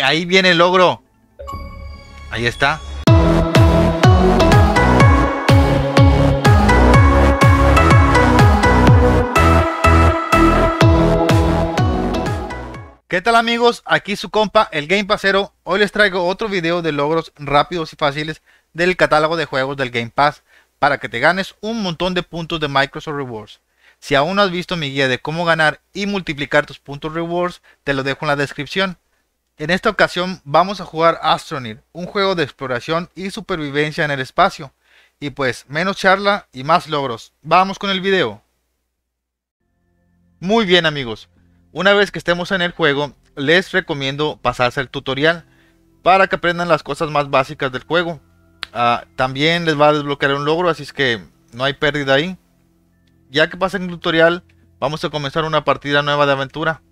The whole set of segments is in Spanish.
ahí viene el logro. Ahí está. ¿Qué tal amigos? Aquí su compa, el Game Passero. Hoy les traigo otro video de logros rápidos y fáciles del catálogo de juegos del Game Pass para que te ganes un montón de puntos de Microsoft Rewards. Si aún no has visto mi guía de cómo ganar y multiplicar tus puntos rewards, te lo dejo en la descripción. En esta ocasión vamos a jugar Astroneer, un juego de exploración y supervivencia en el espacio. Y pues, menos charla y más logros. ¡Vamos con el video! Muy bien amigos, una vez que estemos en el juego, les recomiendo pasarse el tutorial para que aprendan las cosas más básicas del juego. Ah, también les va a desbloquear un logro, así es que no hay pérdida ahí. Ya que pasen el tutorial, vamos a comenzar una partida nueva de aventura.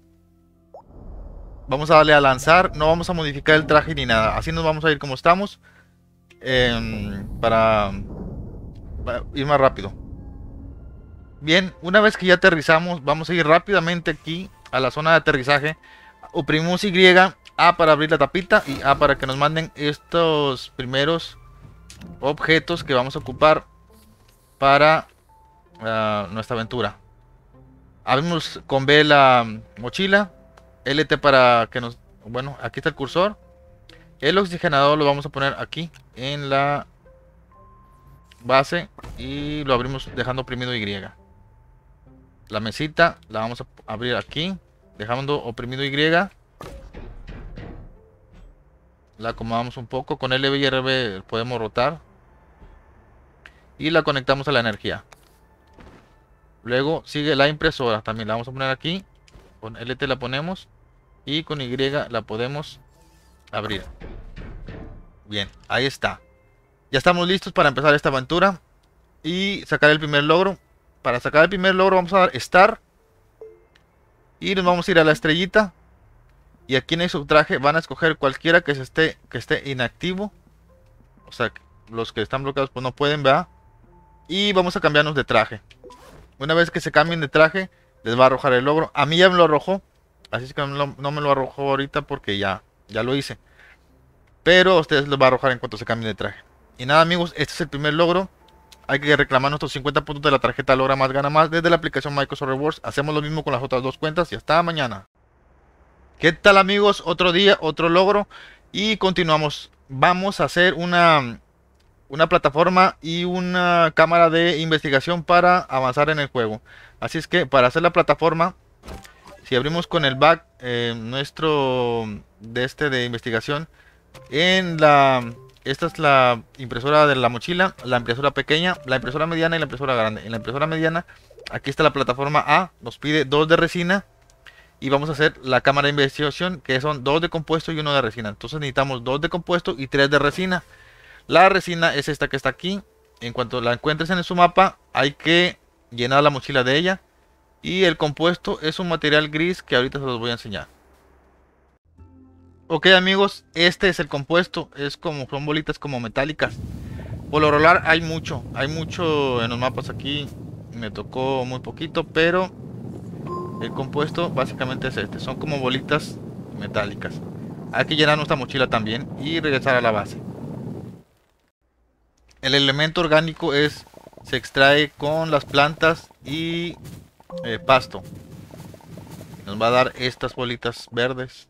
Vamos a darle a lanzar. No vamos a modificar el traje ni nada. Así nos vamos a ir como estamos. Em, para, ir más rápido. Bien, una vez que ya aterrizamos, vamos a ir rápidamente aquí a la zona de aterrizaje. Oprimimos Y, A para abrir la tapita y A para que nos manden estos primeros objetos que vamos a ocupar para ah, nuestra aventura. Abrimos con B la mochila, LT para que nos... Bueno, aquí está el cursor. El oxigenador lo vamos a poner aquí en la base y lo abrimos dejando oprimido Y. La mesita la vamos a abrir aquí, dejando oprimido Y. La acomodamos un poco, con LB y podemos rotar. Y la conectamos a la energía. Luego sigue la impresora, también la vamos a poner aquí. Con LT la ponemos y con Y la podemos abrir. Bien, ahí está. Ya estamos listos para empezar esta aventura y sacar el primer logro. Para sacar el primer logro vamos a dar Star. Y nos vamos a ir a la estrellita. Y aquí en el subtraje van a escoger cualquiera que, se esté, que esté inactivo. O sea, los que están bloqueados pues no pueden, ¿verdad? Y vamos a cambiarnos de traje. Una vez que se cambien de traje, les va a arrojar el logro. A mí ya me lo arrojó. Así es que no, me lo arrojó ahorita porque ya, ya lo hice. Pero a ustedes les va a arrojar en cuanto se cambie de traje. Y nada amigos, este es el primer logro. Hay que reclamar nuestros 50 puntos de la tarjeta Logra Más Gana Más desde la aplicación Microsoft Rewards. Hacemos lo mismo con las otras dos cuentas y hasta mañana. ¿Qué tal amigos? Otro día, otro logro. Y continuamos. Vamos a hacer una, una plataforma y una cámara de investigación para avanzar en el juego. Así es que para hacer la plataforma, si abrimos con el back eh, nuestro de este de investigación, en la esta es la impresora de la mochila, la impresora pequeña, la impresora mediana y la impresora grande. En la impresora mediana, aquí está la plataforma A, nos pide dos de resina y vamos a hacer la cámara de investigación que son dos de compuesto y uno de resina. Entonces necesitamos dos de compuesto y tres de resina. La resina es esta que está aquí. En cuanto la encuentres en su mapa, hay que Llenar la mochila de ella. Y el compuesto es un material gris que ahorita se los voy a enseñar. Ok amigos, este es el compuesto, es como son bolitas como metálicas. Por lo rolar hay mucho, hay mucho en los mapas aquí, me tocó muy poquito, pero el compuesto básicamente es este, son como bolitas metálicas. Hay que llenar nuestra mochila también y regresar a la base. El elemento orgánico es se extrae con las plantas y eh, pasto. Nos va a dar estas bolitas verdes.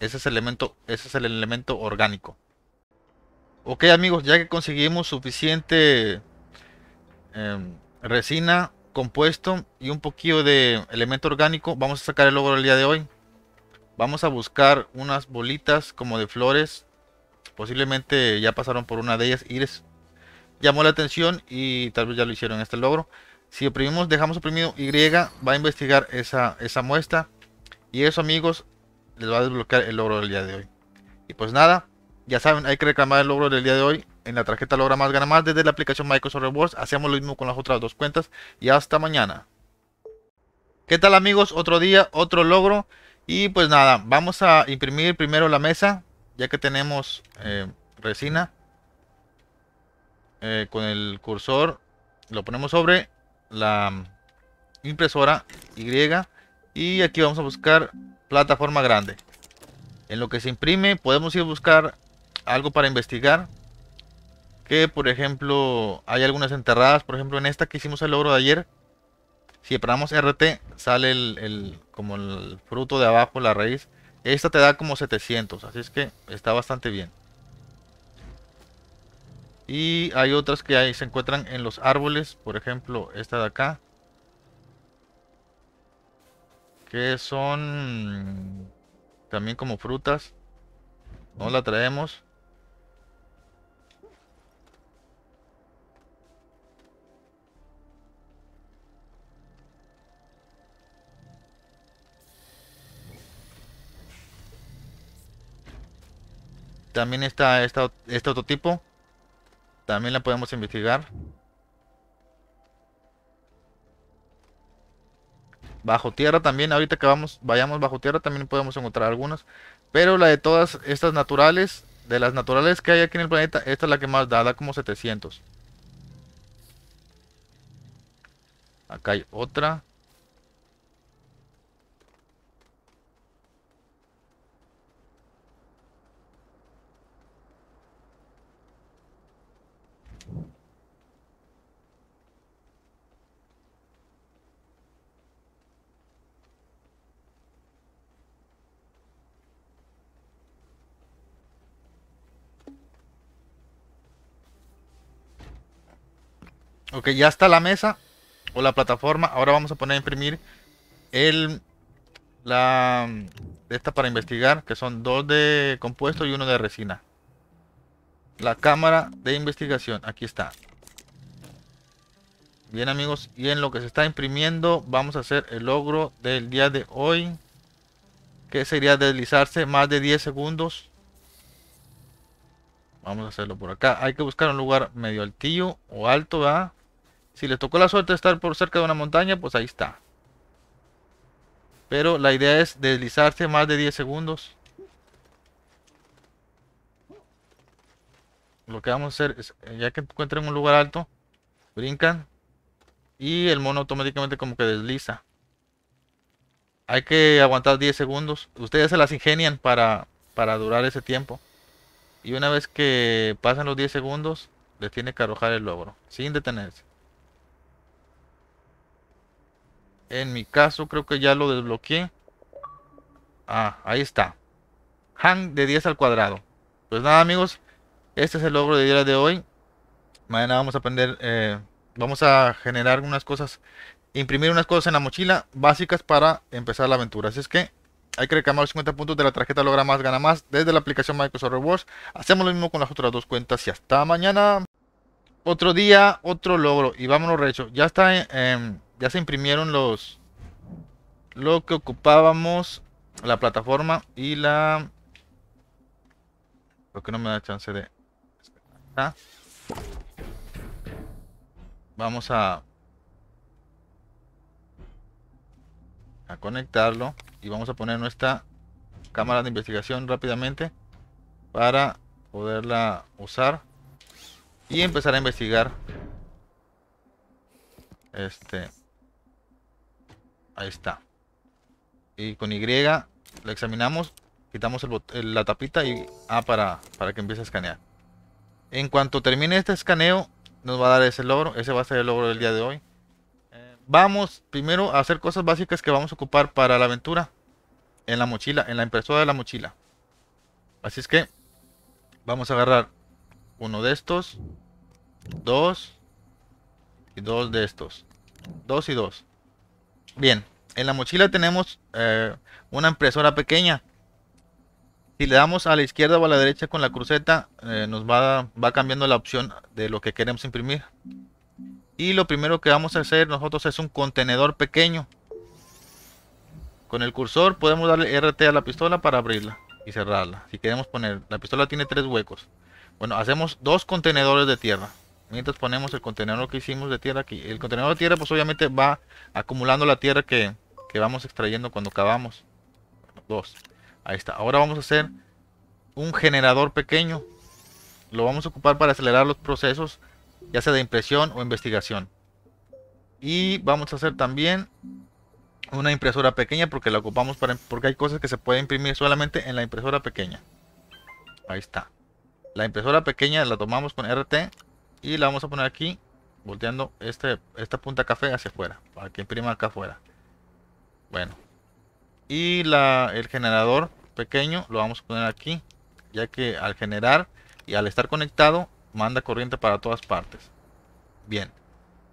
Ese es, el elemento, ese es el elemento orgánico. Ok amigos, ya que conseguimos suficiente em, resina, compuesto y un poquito de elemento orgánico, vamos a sacar el logro del día de hoy. Vamos a buscar unas bolitas como de flores. Posiblemente ya pasaron por una de ellas, Iris llamó la atención y tal vez ya lo hicieron este logro. Si oprimimos, dejamos oprimido Y, va a investigar esa, esa muestra. Y eso amigos, les va a desbloquear el logro del día de hoy. Y pues nada, ya saben, hay que reclamar el logro del día de hoy. En la tarjeta logra más, gana más desde la aplicación Microsoft Rewards. Hacemos lo mismo con las otras dos cuentas. Y hasta mañana. ¿Qué tal amigos? Otro día, otro logro. Y pues nada, vamos a imprimir primero la mesa. Ya que tenemos eh, resina. Eh, con el cursor, lo ponemos sobre la impresora Y y aquí vamos a buscar plataforma grande. En lo que se imprime podemos ir a buscar algo para investigar. Que por ejemplo hay algunas enterradas, por ejemplo en esta que hicimos el logro de ayer. Si apretamos RT sale el, el, como el fruto de abajo, la raíz. Esta te da como 700, así es que está bastante bien. Y hay otras que ahí se encuentran en los árboles, por ejemplo esta de acá. Que son también como frutas. No la traemos. También está este otro tipo. También la podemos investigar. Bajo tierra también, ahorita que vamos, vayamos bajo tierra también podemos encontrar algunas. Pero la de todas estas naturales, de las naturales que hay aquí en el planeta, esta es la que más da, da como 700. Acá hay otra. Ok, ya está la mesa o la plataforma. Ahora vamos a poner a imprimir el la esta para investigar, que son dos de compuesto y uno de resina. La cámara de investigación, aquí está. Bien amigos, y en lo que se está imprimiendo vamos a hacer el logro del día de hoy. Que sería deslizarse más de 10 segundos. Vamos a hacerlo por acá. Hay que buscar un lugar medio altillo o alto, ¿verdad? Si les tocó la suerte estar por cerca de una montaña, pues ahí está. Pero la idea es deslizarse más de 10 segundos. Lo que vamos a hacer es, eh, ya que encuentren un lugar alto, brincan. Y el mono automáticamente como que desliza. Hay que aguantar 10 segundos. Ustedes se las ingenian para, para durar ese tiempo. Y una vez que pasan los 10 segundos, les tiene que arrojar el logro. Sin detenerse. En mi caso creo que ya lo desbloqueé. Ah, ahí está. Hang de 10 al cuadrado. Pues nada amigos, este es el logro de día de hoy. Mañana vamos a aprender, eh, vamos a generar unas cosas, imprimir unas cosas en la mochila básicas para empezar la aventura. Así es que hay que reclamar los 50 puntos de la tarjeta Logra Más Gana Más desde la aplicación Microsoft Rewards. Hacemos lo mismo con las otras dos cuentas y hasta mañana. Otro día, otro logro y vámonos recho. Ya está en... Ya se imprimieron los... Lo que ocupábamos. La plataforma y la... Creo que no me da chance de... Vamos a... A conectarlo. Y vamos a poner nuestra cámara de investigación rápidamente. Para poderla usar. Y empezar a investigar. Este... Ahí está. Y con Y la examinamos, quitamos el la tapita y A ah, para, para que empiece a escanear. En cuanto termine este escaneo, nos va a dar ese logro. Ese va a ser el logro del día de hoy. vamos primero a hacer cosas básicas que vamos a ocupar para la aventura. En la mochila, en la impresora de la mochila. Así es que vamos a agarrar uno de estos, dos y dos de estos, dos y dos. Bien, en la mochila tenemos eh, una impresora pequeña. Si le damos a la izquierda o a la derecha con la cruceta, eh, nos va, va cambiando la opción de lo que queremos imprimir. Y lo primero que vamos a hacer nosotros es un contenedor pequeño. Con el cursor podemos darle RT a la pistola para abrirla y cerrarla. Si queremos poner, la pistola tiene tres huecos. Bueno, hacemos dos contenedores de tierra mientras ponemos el contenedor que hicimos de tierra aquí. El contenedor de tierra pues obviamente va acumulando la tierra que, vamos extrayendo cuando cavamos. Dos. Ahí está. Ahora vamos a hacer un generador pequeño. Lo vamos a ocupar para acelerar los procesos, ya sea de impresión o investigación. Y vamos a hacer también una impresora pequeña porque la ocupamos para porque hay cosas que se pueden imprimir solamente en la impresora pequeña. Ahí está. La impresora pequeña la tomamos con RT y la vamos a poner aquí volteando este, esta punta café hacia afuera para que imprima acá afuera bueno y la, el generador pequeño lo vamos a poner aquí ya que al generar y al estar conectado manda corriente para todas partes bien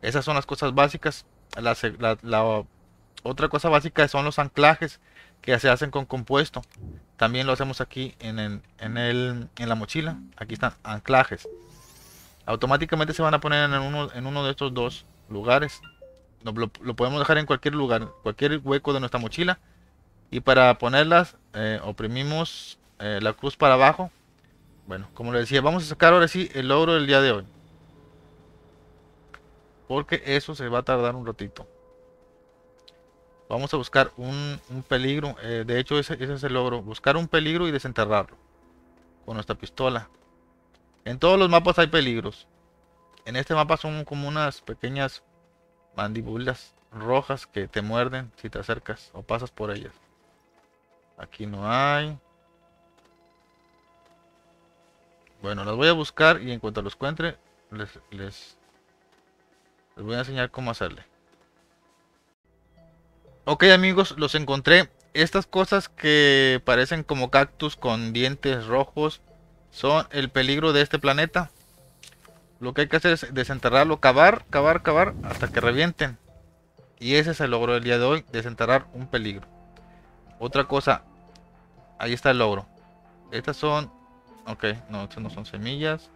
esas son las cosas básicas la, otra cosa básica son los anclajes que se hacen con compuesto también lo hacemos aquí en, en, en la mochila aquí están anclajes automáticamente se van a poner en uno, de estos dos lugares. Lo, podemos dejar en cualquier lugar, cualquier hueco de nuestra mochila. Y para ponerlas, eh, oprimimos eh, la cruz para abajo. Bueno, como les decía, vamos a sacar ahora sí el logro del día de hoy. Porque eso se va a tardar un ratito. Vamos a buscar un, peligro. Eh, de hecho, ese, ese es el logro. Buscar un peligro y desenterrarlo. Con nuestra pistola. En todos los mapas hay peligros. En este mapa son como unas pequeñas mandibulas rojas que te muerden si te acercas o pasas por ellas. Aquí no hay. Bueno, los voy a buscar y en cuanto los encuentre, les, les, les voy a enseñar cómo hacerle. Ok amigos, los encontré. Estas cosas que parecen como cactus con dientes rojos son el peligro de este planeta. Lo que hay que hacer es desenterrarlo, cavar, cavar, cavar hasta que revienten. Y ese es el logro del día de hoy, desenterrar un peligro. Otra cosa, ahí está el logro. Estas son, ok, no, estas no son semillas.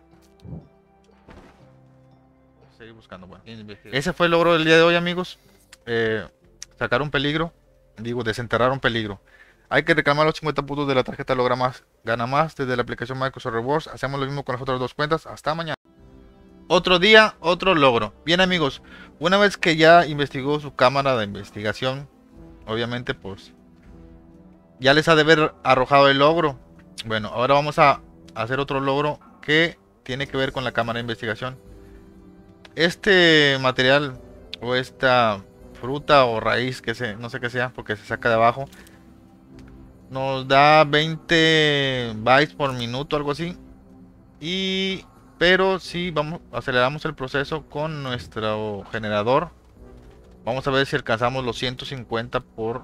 Seguir buscando, bueno. Ese fue el logro del día de hoy, amigos. Eh, sacar un peligro, digo, desenterrar un peligro. Hay que reclamar los 50 puntos de la tarjeta Logra Más, Gana Más desde la aplicación Microsoft Rewards. Hacemos lo mismo con las otras dos cuentas. Hasta mañana. Otro día, otro logro. Bien amigos, una vez que ya investigó su cámara de investigación, obviamente pues ya les ha de haber arrojado el logro. Bueno, ahora vamos a hacer otro logro que tiene que ver con la cámara de investigación. Este material o esta fruta o raíz que se, no sé qué sea, porque se saca de abajo, nos da 20 bytes por minuto, algo así. Y pero si vamos, aceleramos el proceso con nuestro generador, vamos a ver si alcanzamos los 150 por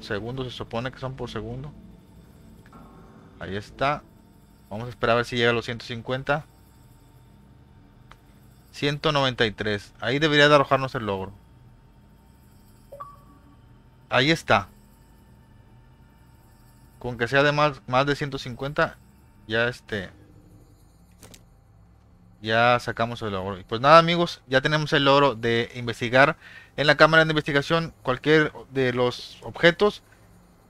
segundo, se supone que son por segundo. Ahí está. Vamos a esperar a ver si llega a los 150. 193. Ahí debería de arrojarnos el logro. Ahí está. Con que sea de más, de 150, ya este... Ya sacamos el logro. Pues nada amigos, ya tenemos el logro de investigar en la cámara de investigación cualquier de los objetos.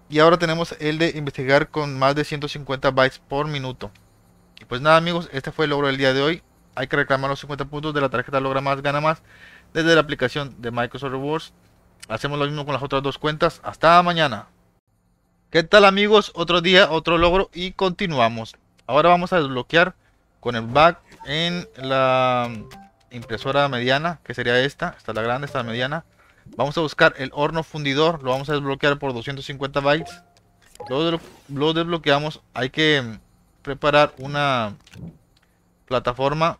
Y ahora tenemos el de investigar con más de 150 bytes por minuto. Y pues nada amigos, este fue el logro del día de hoy. Hay que reclamar los 50 puntos de la tarjeta Logra Más Gana Más desde la aplicación de Microsoft Rewards. Hacemos lo mismo con las otras dos cuentas. Hasta mañana. ¿Qué tal amigos? Otro día, otro logro y continuamos. Ahora vamos a desbloquear con el back en la impresora mediana, que sería esta. Esta es la grande, esta es la mediana. Vamos a buscar el horno fundidor, lo vamos a desbloquear por 250 bytes. Lo, lo desbloqueamos, hay que preparar una plataforma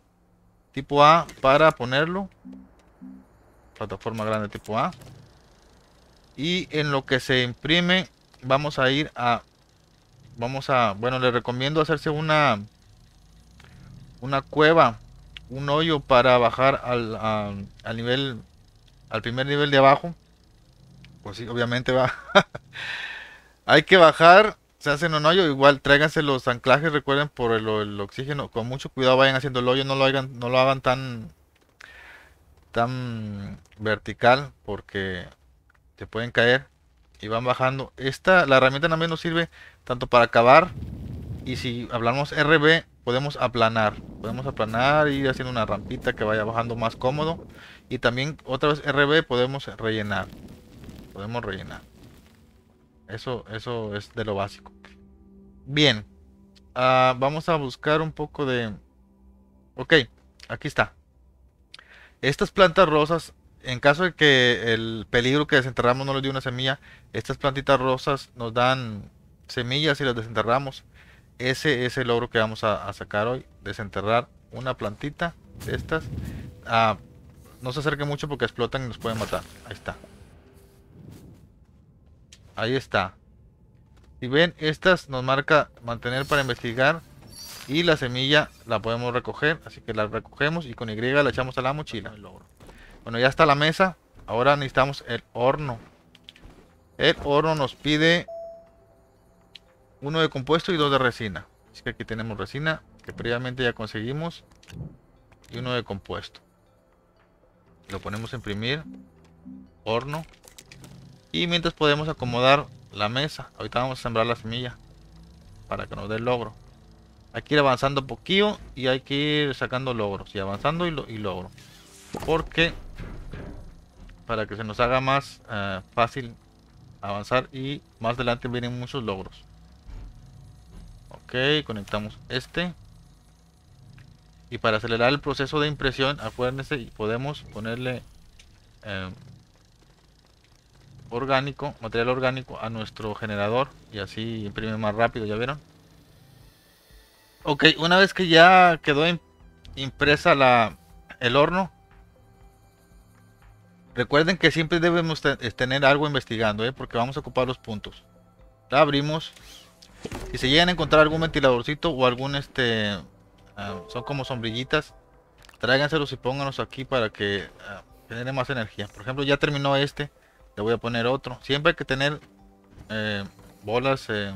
tipo A para ponerlo. Plataforma grande tipo A. Y en lo que se imprime vamos a ir a vamos a bueno les recomiendo hacerse una una cueva un hoyo para bajar al, nivel al primer nivel de abajo pues sí obviamente va hay que bajar se hacen un hoyo igual tráiganse los anclajes recuerden por el, oxígeno con mucho cuidado vayan haciendo el hoyo no lo hagan no lo hagan tan tan vertical porque se pueden caer y van bajando. Esta, la herramienta también nos sirve tanto para acabar. y si hablamos RB podemos aplanar. Podemos aplanar y ir haciendo una rampita que vaya bajando más cómodo. Y también otra vez RB podemos rellenar. Podemos rellenar. Eso, eso es de lo básico. Bien. Ah, vamos a buscar un poco de... Ok, aquí está. Estas plantas rosas en caso de que el peligro que desenterramos no le dio una semilla, estas plantitas rosas nos dan semillas y las desenterramos. Ese es el logro que vamos a, sacar hoy, desenterrar una plantita de estas. Ah, no se acerque mucho porque explotan y nos pueden matar. Ahí está. Ahí está. Si ven, estas nos marca mantener para investigar. Y la semilla la podemos recoger. Así que la recogemos y con Y la echamos a la mochila. El logro. Bueno, ya está la mesa. Ahora necesitamos el horno. El horno nos pide uno de compuesto y dos de resina. Así que aquí tenemos resina que previamente ya conseguimos. Y uno de compuesto. Lo ponemos a imprimir. Horno. Y mientras podemos acomodar la mesa. Ahorita vamos a sembrar la semilla. Para que nos dé logro. Hay que ir avanzando poquito y hay que ir sacando logros. Y avanzando y, y logro. Porque para que se nos haga más eh, fácil avanzar y más adelante vienen muchos logros. Ok, conectamos este. Y para acelerar el proceso de impresión, acuérdense, y podemos ponerle em, orgánico, material orgánico a nuestro generador y así imprime más rápido, ¿ya vieron? Ok, una vez que ya quedó impresa la, el horno, Recuerden que siempre debemos tener algo investigando, ¿eh? porque vamos a ocupar los puntos. La abrimos. Si se llegan a encontrar algún ventiladorcito o algún este... Ah, son como sombrillitas. Tráiganselos y pónganos aquí para que uh, genere más energía. Por ejemplo, ya terminó este. Le voy a poner otro. Siempre hay que tener eh, bolas eh,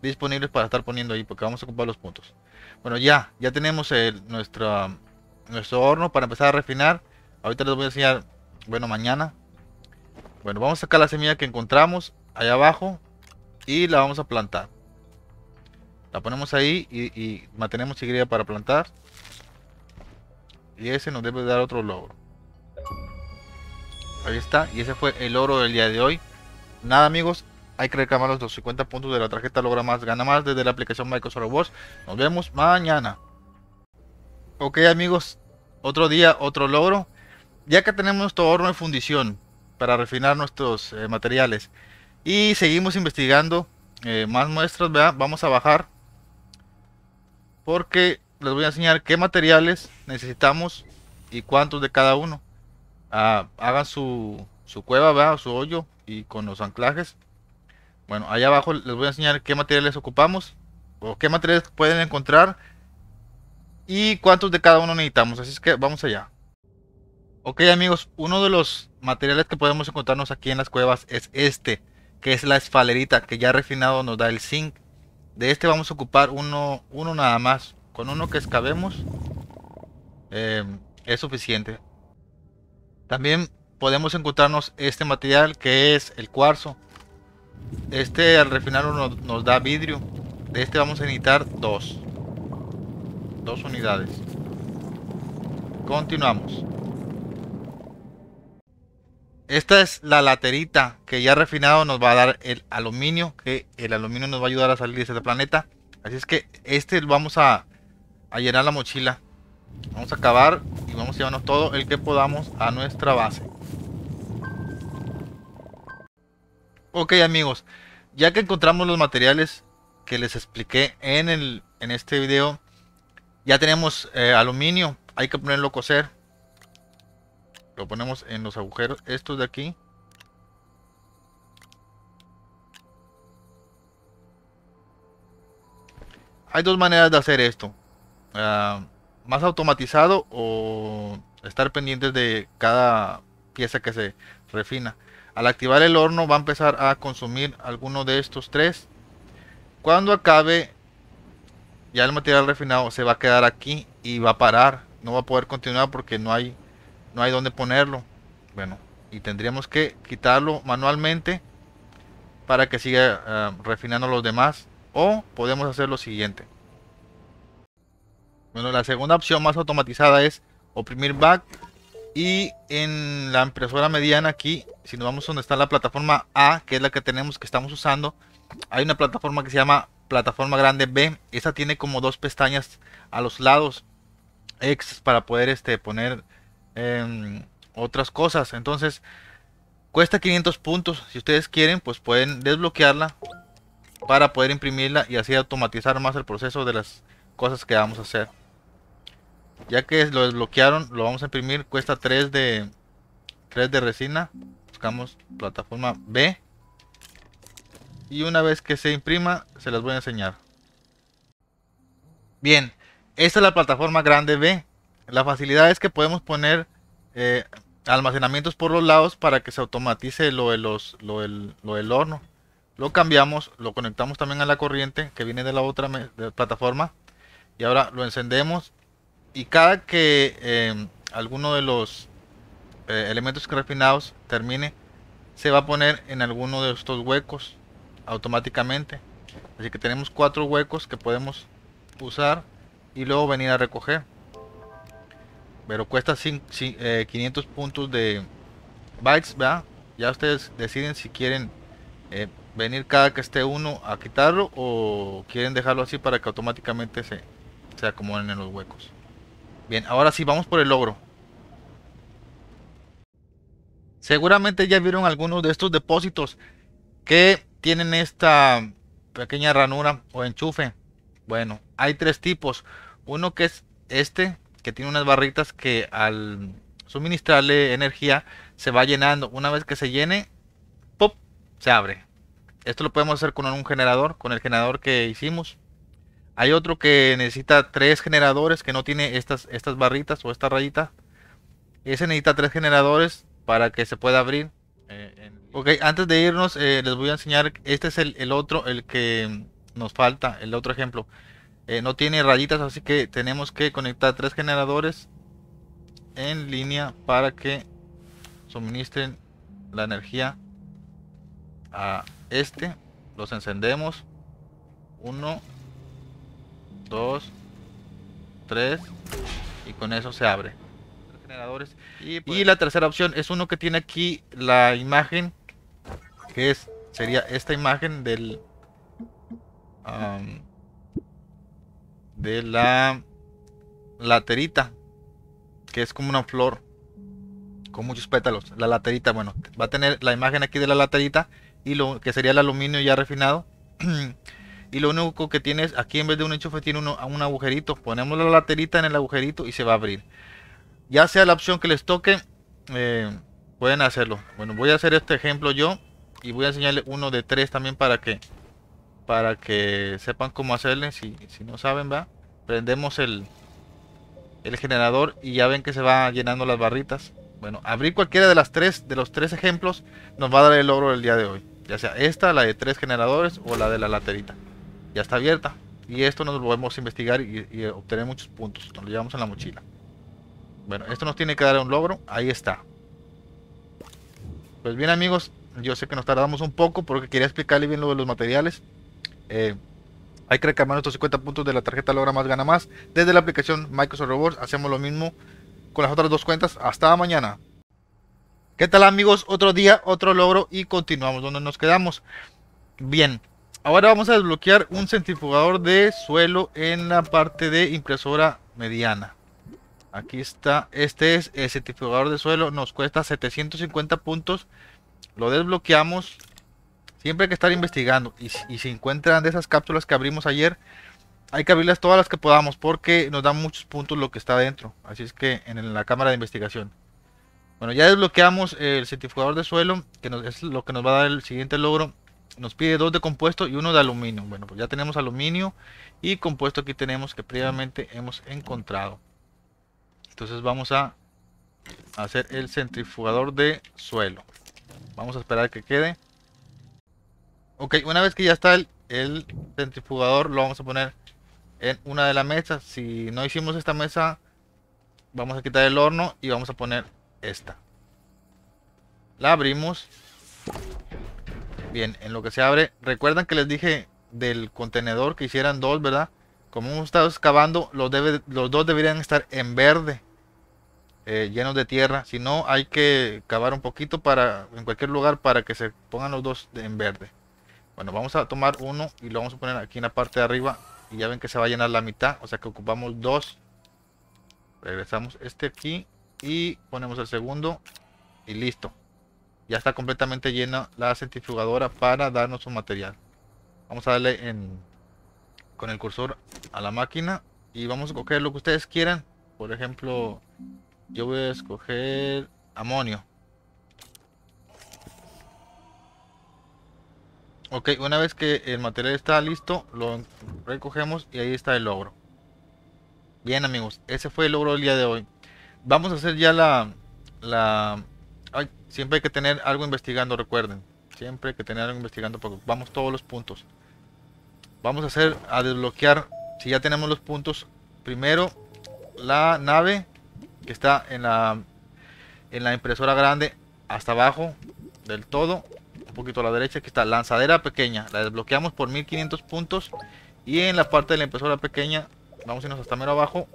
disponibles para estar poniendo ahí porque vamos a ocupar los puntos. Bueno, ya. Ya tenemos el, nuestro horno para empezar a refinar. Ahorita les voy a enseñar bueno, mañana. Bueno, vamos a sacar la semilla que encontramos allá abajo y la vamos a plantar. La ponemos ahí y, mantenemos Y para plantar. Y ese nos debe dar otro logro. Ahí está. Y ese fue el logro del día de hoy. Nada amigos, hay que reclamar los 250 puntos de la tarjeta logra más, gana más desde la aplicación Microsoft Rewards. Nos vemos mañana. Ok amigos, otro día, otro logro ya que tenemos nuestro horno de fundición para refinar nuestros eh, materiales y seguimos investigando eh, más muestras, vamos a bajar porque les voy a enseñar qué materiales necesitamos y cuántos de cada uno. Ah, hagan su, su cueva su hoyo y con los anclajes. Bueno, allá abajo les voy a enseñar qué materiales ocupamos o qué materiales pueden encontrar y cuántos de cada uno necesitamos. Así es que vamos allá. Ok amigos, uno de los materiales que podemos encontrarnos aquí en las cuevas es este, que es la esfalerita, que ya refinado nos da el zinc. De este vamos a ocupar uno, nada más. Con uno que excavemos em, es suficiente. También podemos encontrarnos este material que es el cuarzo. Este al refinarlo nos, nos da vidrio. De este vamos a necesitar dos. Dos unidades. Continuamos. Esta es la laterita que ya refinado nos va a dar el aluminio, que el aluminio nos va a ayudar a salir de este planeta. Así es que este vamos a, llenar la mochila. Vamos a acabar y vamos a llevarnos todo el que podamos a nuestra base. Ok amigos, ya que encontramos los materiales que les expliqué en, el, en este video, ya tenemos eh, aluminio, hay que ponerlo a cocer. Lo ponemos en los agujeros, estos de aquí. Hay dos maneras de hacer esto. Ah, más automatizado o estar pendientes de cada pieza que se refina. Al activar el horno va a empezar a consumir alguno de estos tres. Cuando acabe, ya el material refinado se va a quedar aquí y va a parar. No va a poder continuar porque no hay no hay dónde ponerlo. Bueno, y tendríamos que quitarlo manualmente para que siga eh, refinando los demás. O podemos hacer lo siguiente. Bueno, la segunda opción más automatizada es oprimir back. Y en la impresora mediana aquí, si nos vamos donde está la plataforma A, que es la que tenemos, que estamos usando, hay una plataforma que se llama plataforma grande B. Esta tiene como dos pestañas a los lados X para poder este, poner Em, otras cosas. Entonces, cuesta 500 puntos. Si ustedes quieren, pues pueden desbloquearla para poder imprimirla y así automatizar más el proceso de las cosas que vamos a hacer. Ya que lo desbloquearon, lo vamos a imprimir. Cuesta 3 de, 3 de resina. Buscamos plataforma B. Y una vez que se imprima, se las voy a enseñar. Bien, esta es la plataforma grande B. La facilidad es que podemos poner eh, almacenamientos por los lados para que se automatice lo, del, horno. Lo cambiamos, lo conectamos también a la corriente que viene de la otra plataforma. Y ahora lo encendemos. Y cada que em, alguno de los eh, elementos refinados termine, se va a poner en alguno de estos huecos automáticamente. Así que tenemos cuatro huecos que podemos usar y luego venir a recoger pero cuesta 500 eh, puntos de bytes, ¿verdad? Ya ustedes deciden si quieren eh, venir cada que esté uno a quitarlo o quieren dejarlo así para que automáticamente se, se acomoden en los huecos. Bien, ahora sí, vamos por el logro. Seguramente ya vieron algunos de estos depósitos que tienen esta pequeña ranura o enchufe. Bueno, hay tres tipos. Uno que es este, que tiene unas barritas que al suministrarle energía se va llenando. Una vez que se llene, ¡pop! se abre. Esto lo podemos hacer con un generador, con el generador que hicimos. Hay otro que necesita tres generadores que no tiene estas, estas barritas o esta rayita. Ese necesita tres generadores para que se pueda abrir. Eh, ok, antes de irnos eh, les voy a enseñar, este es el otro, el que nos falta, el otro ejemplo. Eh, no tiene rayitas, así que tenemos que conectar tres generadores en línea para que suministren la energía a este. Los encendemos. Uno, dos, tres. Y con eso se abre. Generadores. Y, pues la tercera opción es uno que tiene aquí la imagen. Que es sería esta imagen del... Um, de la laterita, que es como una flor con muchos pétalos. La laterita, bueno, va a tener la imagen aquí de la laterita y lo que sería el aluminio ya refinado. y lo único que tiene aquí en vez de un enchufe tiene un agujerito. Ponemos la laterita en el agujerito y se va a abrir. Ya sea la opción que les toque, eh, pueden hacerlo. Bueno, voy a hacer este ejemplo yo y voy a enseñarle uno de tres también para que para que sepan cómo hacerle si, si no saben, va. Prendemos el, el generador y ya ven que se va llenando las barritas. Bueno, abrir cualquiera de las tres, de los tres ejemplos, nos va a dar el logro del día de hoy. Ya sea esta, la de tres generadores o la de la laterita. Ya está abierta. Y esto nos lo podemos investigar y, obtener muchos puntos. Nos lo llevamos en la mochila. Bueno, esto nos tiene que dar un logro. Ahí está. Pues bien amigos, yo sé que nos tardamos un poco porque quería explicarle bien lo de los materiales. Eh, hay que reclamar nuestros 50 puntos de la tarjeta Logra Más Gana Más. Desde la aplicación Microsoft Rewards hacemos lo mismo con las otras dos cuentas. Hasta mañana. ¿Qué tal amigos? Otro día, otro logro y continuamos donde nos quedamos. Bien, ahora vamos a desbloquear un centrifugador de suelo en la parte de impresora mediana. Aquí está, este es el centrifugador de suelo, nos cuesta 750 puntos. Lo desbloqueamos, Siempre hay que estar investigando. Y, si encuentran de esas cápsulas que abrimos ayer, hay que abrirlas todas las que podamos porque nos da muchos puntos lo que está dentro. Así es que en la cámara de investigación. Bueno, ya desbloqueamos el centrifugador de suelo, que es lo que nos va a dar el siguiente logro. Nos pide dos de compuesto y uno de aluminio. Bueno, pues ya tenemos aluminio y compuesto aquí tenemos que previamente hemos encontrado. Entonces vamos a hacer el centrifugador de suelo. Vamos a esperar que quede. Ok, una vez que ya está el, centrifugador, lo vamos a poner en una de las mesas. Si no hicimos esta mesa, vamos a quitar el horno y vamos a poner esta. La abrimos. Bien, en lo que se abre, recuerdan que les dije del contenedor que hicieran dos, ¿verdad? Como hemos estado excavando, los, dos deberían estar en verde, eh, llenos de tierra. Si no, hay que cavar un poquito para en cualquier lugar para que se pongan los dos en verde. Bueno, vamos a tomar uno y lo vamos a poner aquí en la parte de arriba. Y ya ven que se va a llenar la mitad, o sea que ocupamos dos. Regresamos este aquí y ponemos el segundo y listo. Ya está completamente llena la centrifugadora para darnos un material. Vamos a darle con el cursor a la máquina y vamos a coger lo que ustedes quieran. Por ejemplo, yo voy a escoger amonio. Ok, una vez que el material está listo, lo recogemos y ahí está el logro. Bien amigos, ese fue el logro del día de hoy. Vamos a hacer ya la... la... siempre hay que tener algo investigando, recuerden. Siempre hay que tener algo investigando porque vamos todos los puntos. Vamos a hacer, a desbloquear, si ya tenemos los puntos, primero la nave que está en la, en la impresora grande hasta abajo del todo poquito a la derecha, que está, lanzadera pequeña, la desbloqueamos por 1500 puntos y en la parte de la impresora pequeña, vamos a irnos hasta mero abajo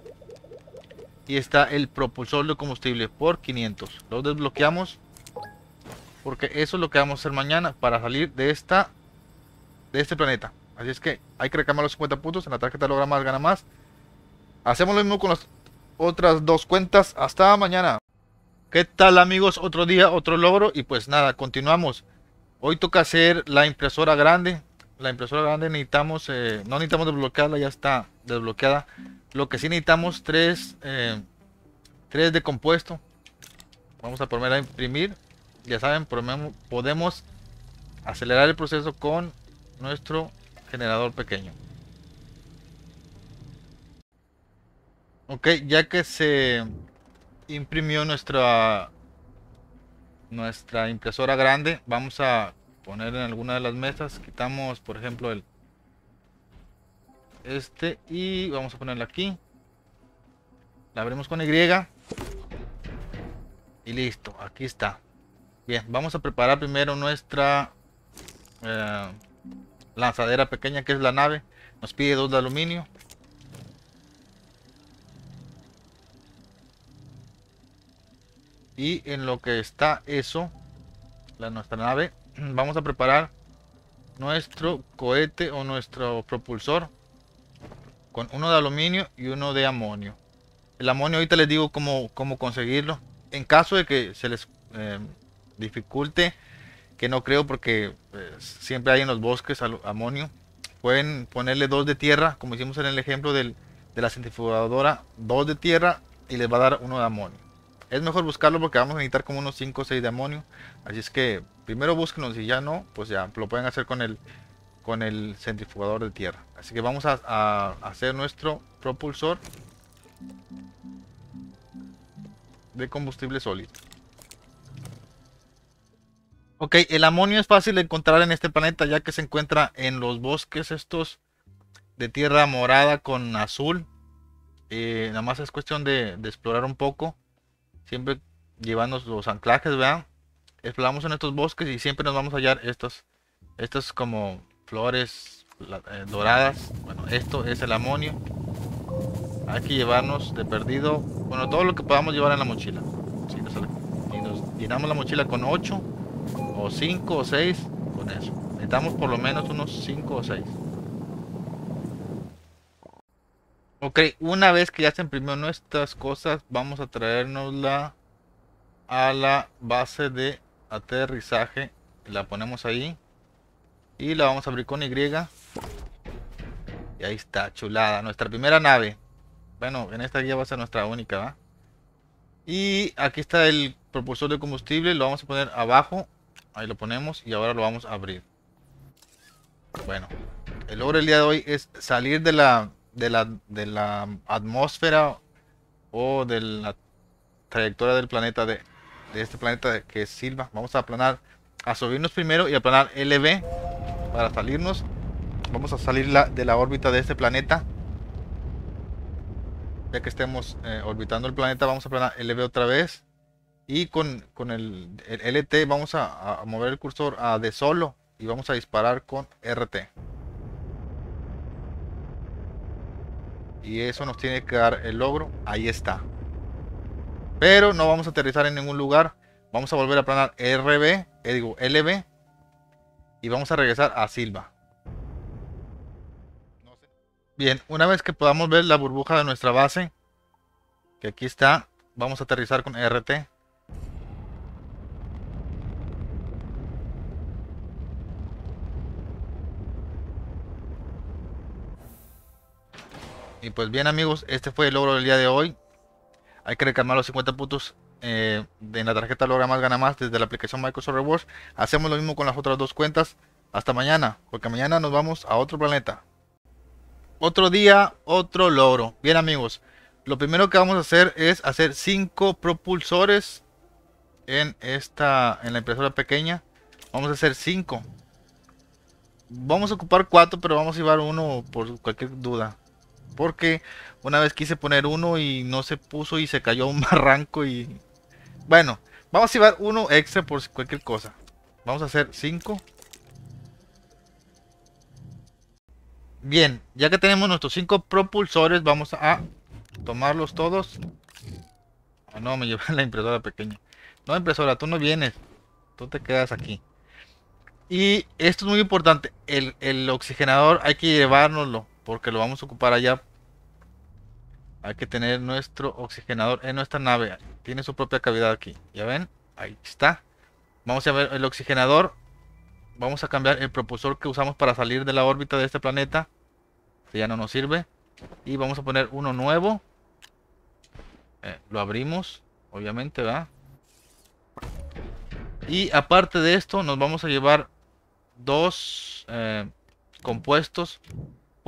y está el propulsor de combustible por 500, lo desbloqueamos porque eso es lo que vamos a hacer mañana para salir de esta de este planeta, así es que hay que reclamar los 50 puntos, en la tarjeta logra más, gana más hacemos lo mismo con las otras dos cuentas, hasta mañana ¿Qué tal amigos? Otro día, otro logro y pues nada, continuamos. Hoy toca hacer la impresora grande. La impresora grande necesitamos, eh, no necesitamos desbloquearla, ya está desbloqueada. Lo que sí necesitamos, tres, eh, tres de compuesto. Vamos a poner a imprimir. Ya saben, podemos acelerar el proceso con nuestro generador pequeño. Ok, ya que se imprimió nuestra nuestra impresora grande. Vamos a poner en alguna de las mesas. Quitamos, por ejemplo, el este y vamos a ponerla aquí. La abrimos con Y. Y listo, aquí está. Bien, vamos a preparar primero nuestra eh, lanzadera pequeña que es la nave. Nos pide dos de aluminio. Y en lo que está eso, la nuestra nave, vamos a preparar nuestro cohete o nuestro propulsor con uno de aluminio y uno de amonio. El amonio ahorita les digo cómo, cómo conseguirlo. En caso de que se les em, dificulte, que no creo porque pues, siempre hay en los bosques amonio, pueden ponerle dos de tierra, como hicimos en el ejemplo de la centrifugadora, dos de tierra y les va a dar uno de amonio. Es mejor buscarlo porque vamos a necesitar como unos 5 o 6 de amonio. Así es que primero búsquenos. y ya no, pues ya lo pueden hacer con el, con el centrifugador de tierra. Así que vamos a, hacer nuestro propulsor de combustible sólido. Ok, el amonio es fácil de encontrar en este planeta ya que se encuentra en los bosques estos de tierra morada con azul. Eh, nada más es cuestión de explorar un poco. Siempre llevando los anclajes, vean Exploramos en estos bosques y siempre nos vamos a hallar Estas estas como flores eh, doradas. Bueno, esto es el amonio. Hay que llevarnos de perdido, bueno, todo lo que podamos llevar en la mochila. Si nos, si nos llenamos la mochila con 8 o 5 o 6, con eso. Necesitamos por lo menos unos 5 o 6. Ok, una vez que ya se imprimieron nuestras cosas, vamos a traernosla a la base de aterrizaje. La ponemos ahí. Y la vamos a abrir con Y. Y ahí está, chulada. Nuestra primera nave. Bueno, en esta guía va a ser nuestra única, ¿va? Y aquí está el propulsor de combustible. Lo vamos a poner abajo. Ahí lo ponemos y ahora lo vamos a abrir. Bueno, el logro del día de hoy es salir de la de la, atmósfera o de la trayectoria del planeta de, este planeta que es Silva. Vamos a aplanar, a subirnos primero y a aplanar LB para salirnos. Vamos a salir la, de la órbita de este planeta. Ya que estemos eh, orbitando el planeta, vamos a planar LB otra vez. Y con, el, LT vamos a mover el cursor a de solo y vamos a disparar con RT. Y eso nos tiene que dar el logro. Ahí está. Pero no vamos a aterrizar en ningún lugar. Vamos a volver a planar RB, eh, LB. Y vamos a regresar a Silva. Bien, una vez que podamos ver la burbuja de nuestra base, que aquí está, vamos a aterrizar con RT. Y pues bien amigos, este fue el logro del día de hoy. Hay que reclamar los 50 puntos en eh, la tarjeta logra más gana más desde la aplicación Microsoft Rewards. Hacemos lo mismo con las otras dos cuentas. Hasta mañana, porque mañana nos vamos a otro planeta. Otro día, otro logro. Bien amigos, lo primero que vamos a hacer es hacer 5 propulsores en esta en la impresora pequeña. Vamos a hacer 5. Vamos a ocupar 4, pero vamos a llevar uno por cualquier duda. Porque una vez quise poner uno y no se puso y se cayó un barranco y... Bueno, vamos a llevar uno extra por cualquier cosa. Vamos a hacer cinco. Bien, ya que tenemos nuestros cinco propulsores, vamos a tomarlos todos. Ah, no, me llevé la impresora pequeña. No, impresora, tú no vienes. Tú te quedas aquí. Y esto es muy importante. El, el oxigenador hay que llevárnoslo porque lo vamos a ocupar allá. Hay que tener nuestro oxigenador en nuestra nave. Tiene su propia cavidad aquí. ¿Ya ven? Ahí está. Vamos a ver el oxigenador. Vamos a cambiar el propulsor que usamos para salir de la órbita de este planeta. Que ya no nos sirve. Y vamos a poner uno nuevo. Eh, lo abrimos. Obviamente, va. Y aparte de esto, nos vamos a llevar dos eh, compuestos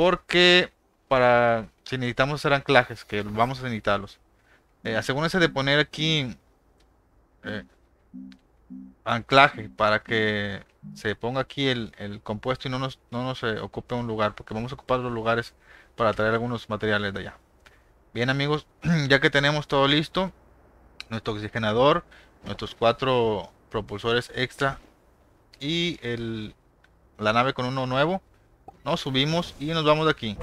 porque para si necesitamos hacer anclajes, que vamos a necesitarlos. Eh, asegúrense de poner aquí eh, anclaje para que se ponga aquí el, compuesto y no nos, no nos eh, ocupe un lugar, porque vamos a ocupar los lugares para traer algunos materiales de allá. Bien amigos, ya que tenemos todo listo, nuestro oxigenador, nuestros cuatro propulsores extra y la nave con uno nuevo, nos subimos y nos vamos de aquí.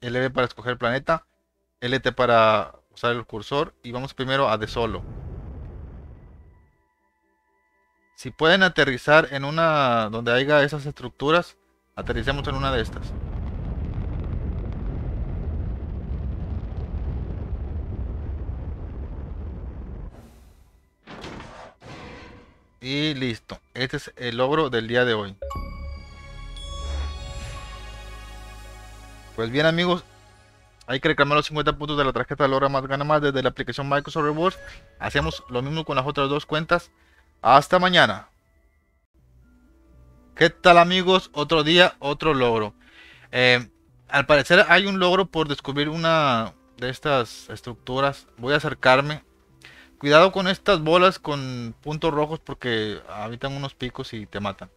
LB para escoger planeta. LT para usar el cursor. Y vamos primero a de solo. Si pueden aterrizar en una donde haya esas estructuras, aterricemos en una de estas. Y listo. Este es el logro del día de hoy. Pues bien amigos, hay que reclamar los 50 puntos de la tarjeta Logra Más Gana Más desde la aplicación Microsoft Rewards. Hacemos lo mismo con las otras dos cuentas. Hasta mañana. ¿Qué tal amigos? Otro día, otro logro. Eh, al parecer hay un logro por descubrir una de estas estructuras. Voy a acercarme Cuidado con estas bolas con puntos rojos porque habitan unos picos y te matan.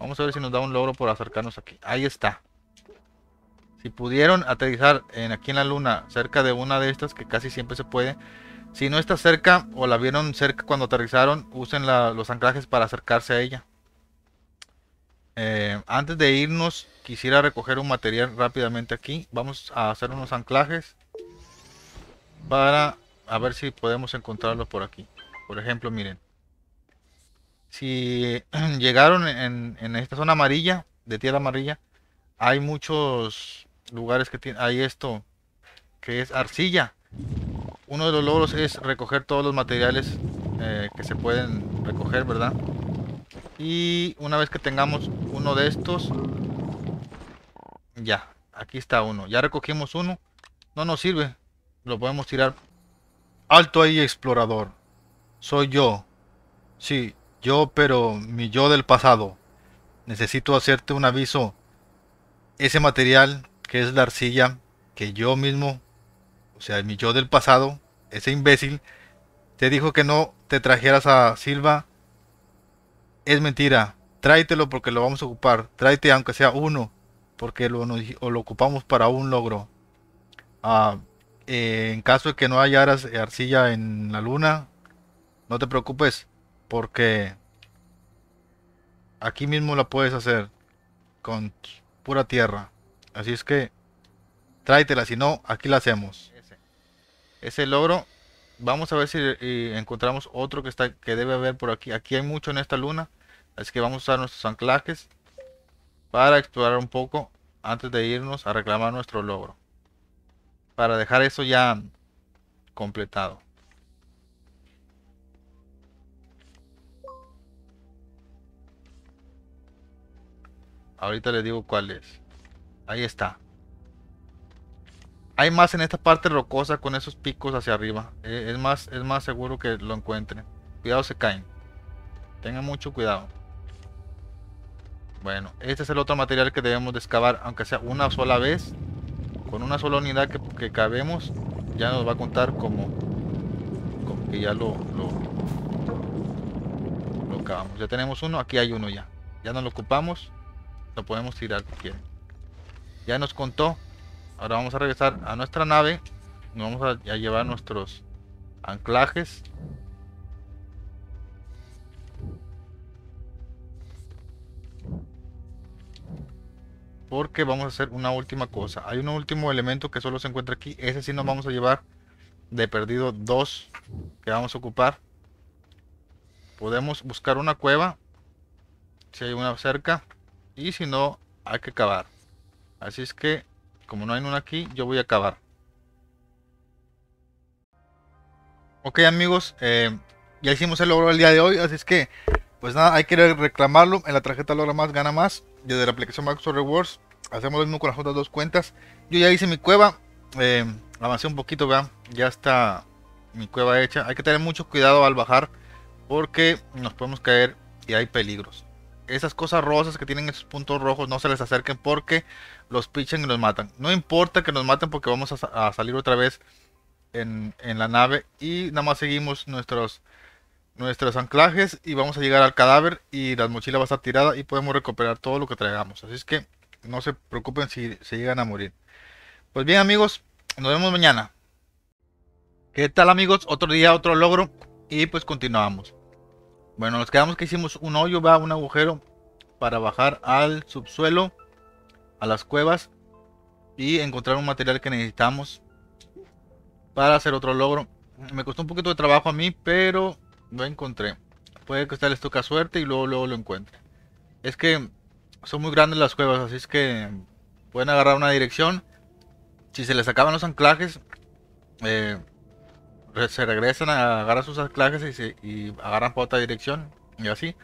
Vamos a ver si nos da un logro por acercarnos aquí. Ahí está. Si pudieron aterrizar en, aquí en la luna cerca de una de estas, que casi siempre se puede. Si no está cerca o la vieron cerca cuando aterrizaron, usen los anclajes para acercarse a ella. Eh, antes de irnos, quisiera recoger un material rápidamente aquí. Vamos a hacer unos anclajes para a ver si podemos encontrarlo por aquí. Por ejemplo, miren. Si llegaron en, en esta zona amarilla, de tierra amarilla, hay muchos lugares que tienen, hay esto, que es arcilla. Uno de los logros es recoger todos los materiales eh, que se pueden recoger, ¿verdad? Y una vez que tengamos uno de estos, ya, aquí está uno. Ya recogimos uno, no nos sirve, lo podemos tirar Alto ahí, explorador. Soy yo. Sí, yo, pero mi yo del pasado. Necesito hacerte un aviso. Ese material, que es la arcilla, que yo mismo, o sea, mi yo del pasado, ese imbécil, te dijo que no te trajeras a Silva. Es mentira. Tráetelo porque lo vamos a ocupar. Tráete aunque sea uno, porque lo, lo ocupamos para un logro. Ah, eh, en caso de que no haya eh, arcilla en la luna, no te preocupes, porque aquí mismo la puedes hacer con pura tierra. Así es que tráetela, si no, aquí la hacemos. Ese logro, vamos a ver si eh, encontramos otro que, está, que debe haber por aquí. Aquí hay mucho en esta luna, así que vamos a usar nuestros anclajes para explorar un poco antes de irnos a reclamar nuestro logro para dejar eso ya completado. Ahorita les digo cuál es. Ahí está. Hay más en esta parte rocosa con esos picos hacia arriba. Eh, es más, es más seguro que lo encuentren. Cuidado, se caen. Tengan mucho cuidado. Bueno, este es el otro material que debemos de excavar, aunque sea una sola vez con una sola unidad que, cabemos ya nos va a contar como, que ya lo, lo, acabamos. Ya tenemos uno, aquí hay uno ya. Ya nos lo ocupamos, lo podemos tirar que quieren. Ya nos contó. Ahora vamos a regresar a nuestra nave. Nos vamos a llevar nuestros anclajes porque vamos a hacer una última cosa. Hay un último elemento que solo se encuentra aquí. Ese sí nos vamos a llevar de perdido dos que vamos a ocupar. Podemos buscar una cueva. Si hay una cerca. Y si no, hay que cavar. Así es que, como no hay una aquí, yo voy a cavar. Ok amigos, eh, ya hicimos el logro del día de hoy. Así es que, pues nada, hay que reclamarlo. En la tarjeta logra más, gana más desde la aplicación Microsoft Rewards, hacemos lo mismo con las otras dos cuentas. Yo ya hice mi cueva, eh, avancé un poquito, vean, ya está mi cueva hecha. Hay que tener mucho cuidado al bajar porque nos podemos caer y hay peligros. Esas cosas rosas que tienen esos puntos rojos no se les acerquen porque los pichan y los matan. No importa que nos maten porque vamos a, salir otra vez en, la nave y nada más seguimos nuestros nuestros anclajes y vamos a llegar al cadáver y la mochila va a estar tirada y podemos recuperar todo lo que traigamos. Así es que no se preocupen si se llegan a morir. Pues bien amigos, nos vemos mañana. ¿Qué tal amigos? Otro día, otro logro y pues continuamos. Bueno, nos quedamos que hicimos un hoyo, va, un agujero para bajar al subsuelo, a las cuevas y encontrar un material que necesitamos para hacer otro logro. Me costó un poquito de trabajo a mí, pero no encontré. Puede que usted les toca suerte y luego, luego lo encuentre. Es que son muy grandes las cuevas, así es que pueden agarrar una dirección. Si se les acaban los anclajes, eh, se regresan a agarrar sus anclajes y, se, agarran para otra dirección y así.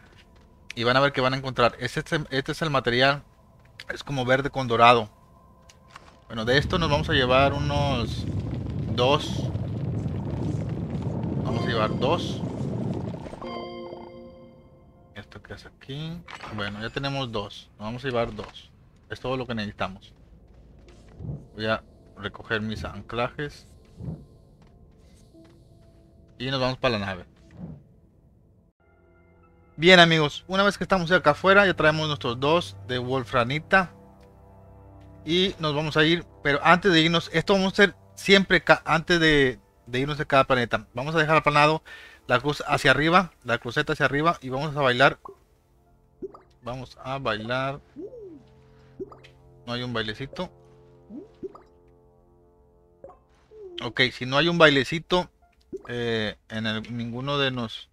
Y van a ver que van a encontrar. Este, este, este es el material. Es como verde con dorado. Bueno, de esto nos vamos a llevar unos dos. Vamos a llevar dos aquí. Bueno, ya tenemos dos. Nos vamos a llevar dos. Es todo lo que necesitamos. Voy a recoger mis anclajes. Y nos vamos para la nave. Bien amigos, una vez que estamos acá afuera ya traemos nuestros dos de Wolfranita. Y nos vamos a ir, pero antes de irnos, esto vamos a hacer siempre antes de, irnos de cada planeta. Vamos a dejar aplanado la cruz hacia arriba, la cruceta hacia arriba y vamos a bailar Vamos a bailar. No hay un bailecito. Ok, si no hay un bailecito eh, en el, ninguno de nos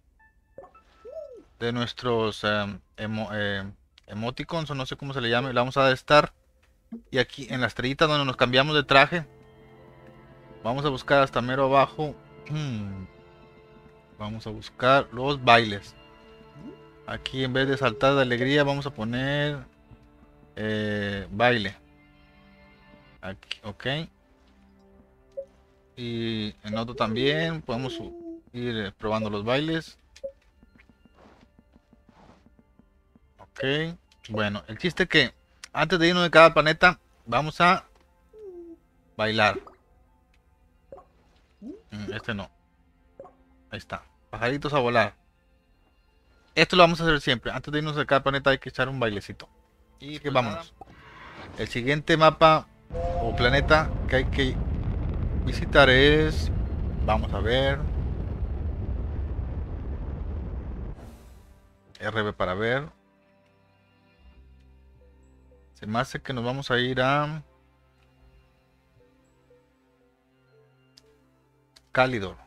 de nuestros em, em, emoticons o no sé cómo se le llame, le vamos a estar y aquí en la estrellita donde nos cambiamos de traje vamos a buscar hasta mero abajo hmm. vamos a buscar los bailes Aquí en vez de saltar de alegría vamos a poner eh, baile. ok. Y en otro también podemos ir eh, probando los bailes. Ok. Bueno, el chiste que antes de irnos de cada planeta vamos a bailar. Mm, este no. Ahí está. Pajaritos a volar. Esto lo vamos a hacer siempre. Antes de irnos a cada planeta hay que echar un bailecito. Y que pues vámonos. El siguiente mapa o planeta que hay que visitar es... Vamos a ver. RB para ver. Se me hace que nos vamos a ir a... Cálido.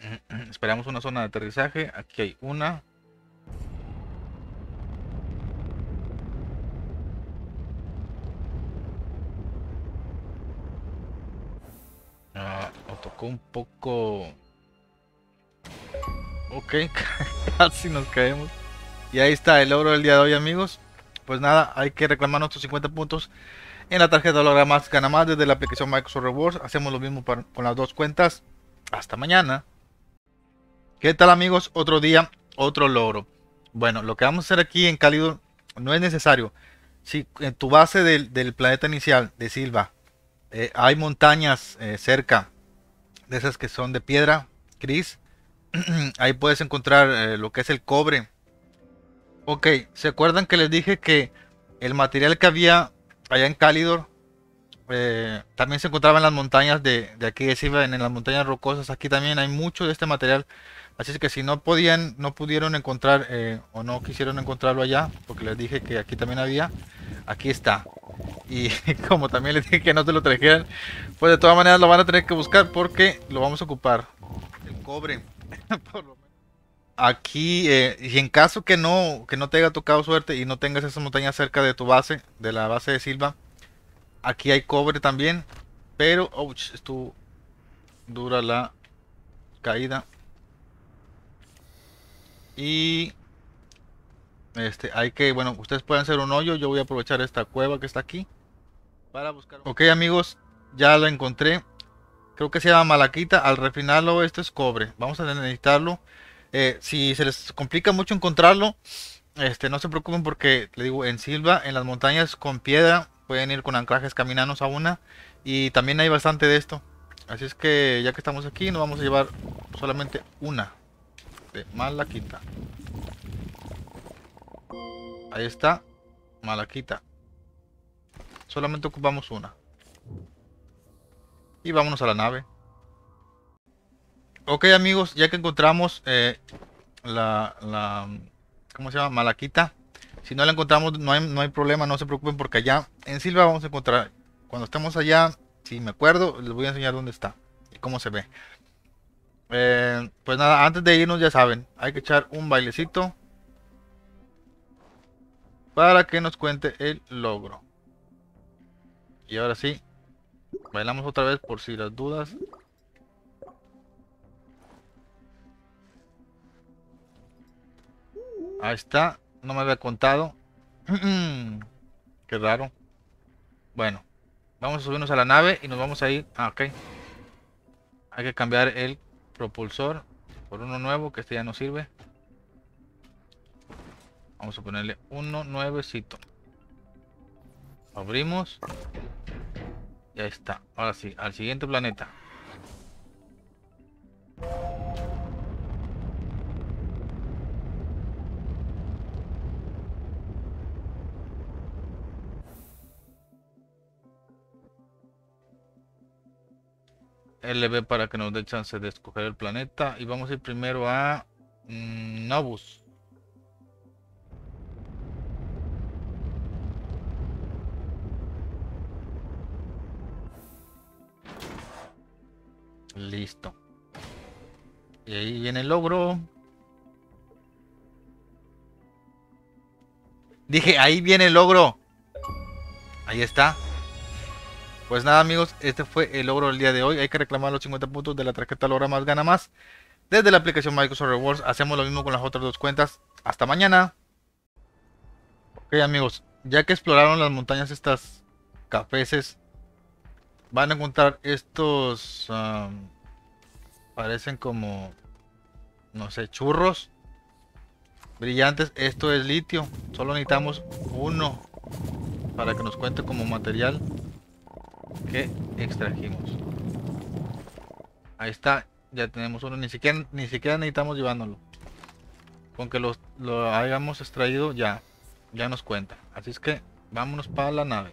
Esperamos una zona de aterrizaje. Aquí hay una. Ah, tocó un poco... Ok, casi nos caemos. Y ahí está el logro del día de hoy, amigos. Pues nada, hay que reclamar nuestros 50 puntos en la tarjeta logra más, gana más desde la aplicación Microsoft Rewards. Hacemos lo mismo con las dos cuentas. Hasta mañana. ¿Qué tal amigos? Otro día, otro logro. Bueno, lo que vamos a hacer aquí en Cálido no es necesario. Si en tu base del, planeta inicial de Silva eh, hay montañas eh, cerca de esas que son de piedra gris, ahí puedes encontrar eh, lo que es el cobre. Ok, ¿se acuerdan que les dije que el material que había allá en Calidor también se encontraba en las montañas de, aquí de Silva, en, en las montañas rocosas? Aquí también hay mucho de este material Así es que si no podían, no pudieron encontrar eh, o no quisieron encontrarlo allá, porque les dije que aquí también había, aquí está. Y como también les dije que no se lo trajeran, pues de todas maneras lo van a tener que buscar porque lo vamos a ocupar. El cobre, Aquí, eh, y en caso que no, que no te haya tocado suerte y no tengas esa montaña cerca de tu base, de la base de Silva, aquí hay cobre también, pero, ouch, estuvo dura la caída. Y este, hay que, bueno, ustedes pueden hacer un hoyo. Yo voy a aprovechar esta cueva que está aquí. Para buscar. Ok, amigos, ya lo encontré. Creo que se llama malaquita. Al refinarlo, esto es cobre. Vamos a necesitarlo. Eh, si se les complica mucho encontrarlo, este, no se preocupen porque, le digo, en Silva, en las montañas con piedra, pueden ir con anclajes caminanos a una. Y también hay bastante de esto. Así es que ya que estamos aquí, nos vamos a llevar solamente una. Malaquita Ahí está. Malaquita Solamente ocupamos una. Y vámonos a la nave. Ok amigos, ya que encontramos eh, la, ¿Cómo se llama? Malaquita. Si no la encontramos no hay, no hay problema, no se preocupen porque allá en Silva vamos a encontrar... Cuando estemos allá, si me acuerdo, les voy a enseñar dónde está y cómo se ve. Eh, pues nada, antes de irnos ya saben, hay que echar un bailecito para que nos cuente el logro. Y ahora sí, bailamos otra vez por si las dudas. Ahí está, no me había contado. Qué raro. Bueno, vamos a subirnos a la nave y nos vamos a ir... Ah, ok. Hay que cambiar el propulsor por uno nuevo, que este ya no sirve. Vamos a ponerle uno nuevecito. Abrimos. Ya está. Ahora sí, al siguiente planeta. LB para que nos dé chance de escoger el planeta. Y vamos a ir primero a mm, Nobus. Listo. Y ahí viene el logro. Dije, ahí viene el logro. Ahí está. Pues nada amigos, este fue el logro del día de hoy. Hay que reclamar los 50 puntos de la tarjeta Logra Más Gana Más. Desde la aplicación Microsoft Rewards hacemos lo mismo con las otras dos cuentas. Hasta mañana. Ok amigos, ya que exploraron las montañas estas cafeces, van a encontrar estos... parecen como... No sé, churros. Brillantes, esto es litio. Solo necesitamos uno para que nos cuente como material que extrajimos. Ahí está, ya tenemos uno, ni siquiera, ni siquiera necesitamos llevándolo. Con que los, lo hayamos extraído ya, ya nos cuenta. Así es que vámonos para la nave.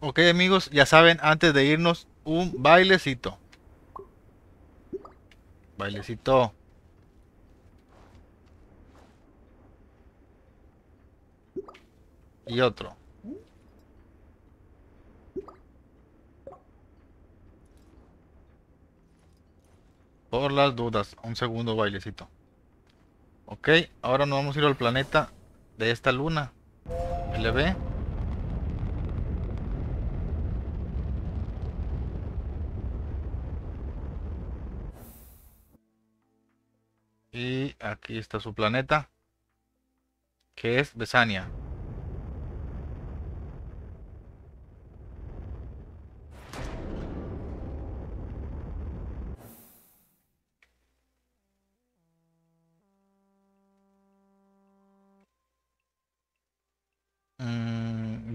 Ok amigos, ya saben, antes de irnos, un bailecito. Bailecito. Y otro. las dudas, un segundo bailecito. Ok, ahora nos vamos a ir al planeta de esta luna. ve Y aquí está su planeta. Que es Besania.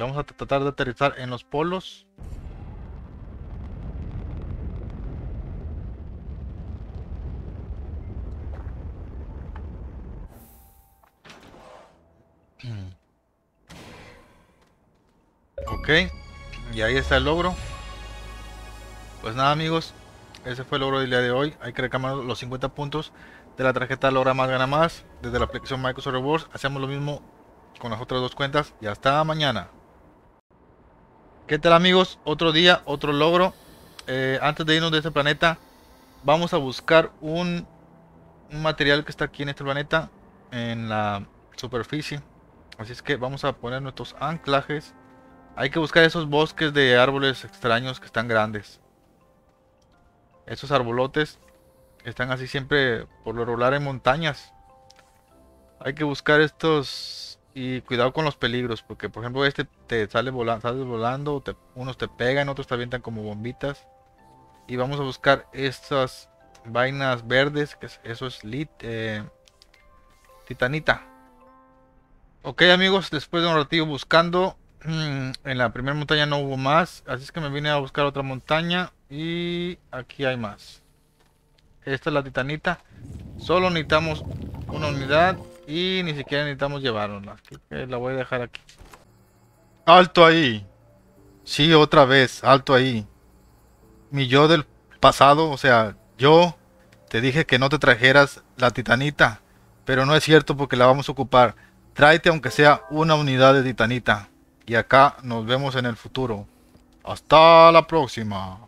Vamos a tratar de aterrizar en los polos. Ok, y ahí está el logro. Pues nada amigos, ese fue el logro del día de hoy. Hay que reclamar los 50 puntos de la tarjeta Logra Más Gana Más. Desde la aplicación Microsoft Rewards hacemos lo mismo con las otras dos cuentas y hasta mañana. ¿Qué tal amigos? Otro día, otro logro. Eh, antes de irnos de este planeta, vamos a buscar un, un, material que está aquí en este planeta, en la superficie. Así es que vamos a poner nuestros anclajes. Hay que buscar esos bosques de árboles extraños que están grandes. Esos arbolotes están así siempre por lo regular en montañas. Hay que buscar estos y cuidado con los peligros, porque por ejemplo este te sale volando, volando, unos te pegan, otros te avientan como bombitas. Y vamos a buscar estas vainas verdes, que eso es lit, eh, titanita. Ok amigos, después de un ratito buscando, mm, en la primera montaña no hubo más, así es que me vine a buscar otra montaña y aquí hay más. Esta es la titanita. Solo necesitamos una unidad y ni siquiera necesitamos llevárnosla. La voy a dejar aquí. ¡Alto ahí! Sí, otra vez, alto ahí. Mi yo del pasado, o sea, yo te dije que no te trajeras la titanita. Pero no es cierto porque la vamos a ocupar. Tráete aunque sea una unidad de titanita. Y acá nos vemos en el futuro. Hasta la próxima.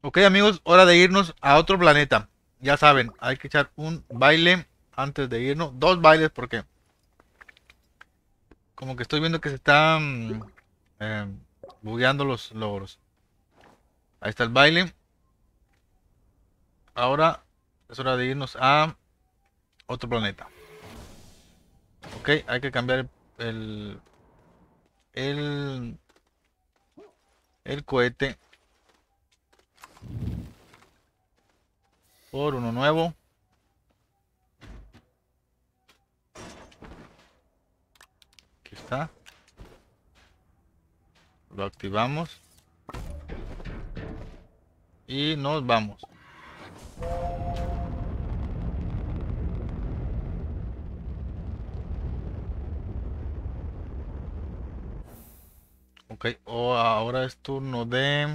Ok amigos, hora de irnos a otro planeta. Ya saben, hay que echar un baile antes de irnos. Dos bailes porque como que estoy viendo que se están eh, bugueando los logros. Ahí está el baile. Ahora es hora de irnos a otro planeta. Ok, hay que cambiar el, el, el cohete por uno nuevo. Lo activamos. Y nos vamos. Ok, oh, ahora es turno de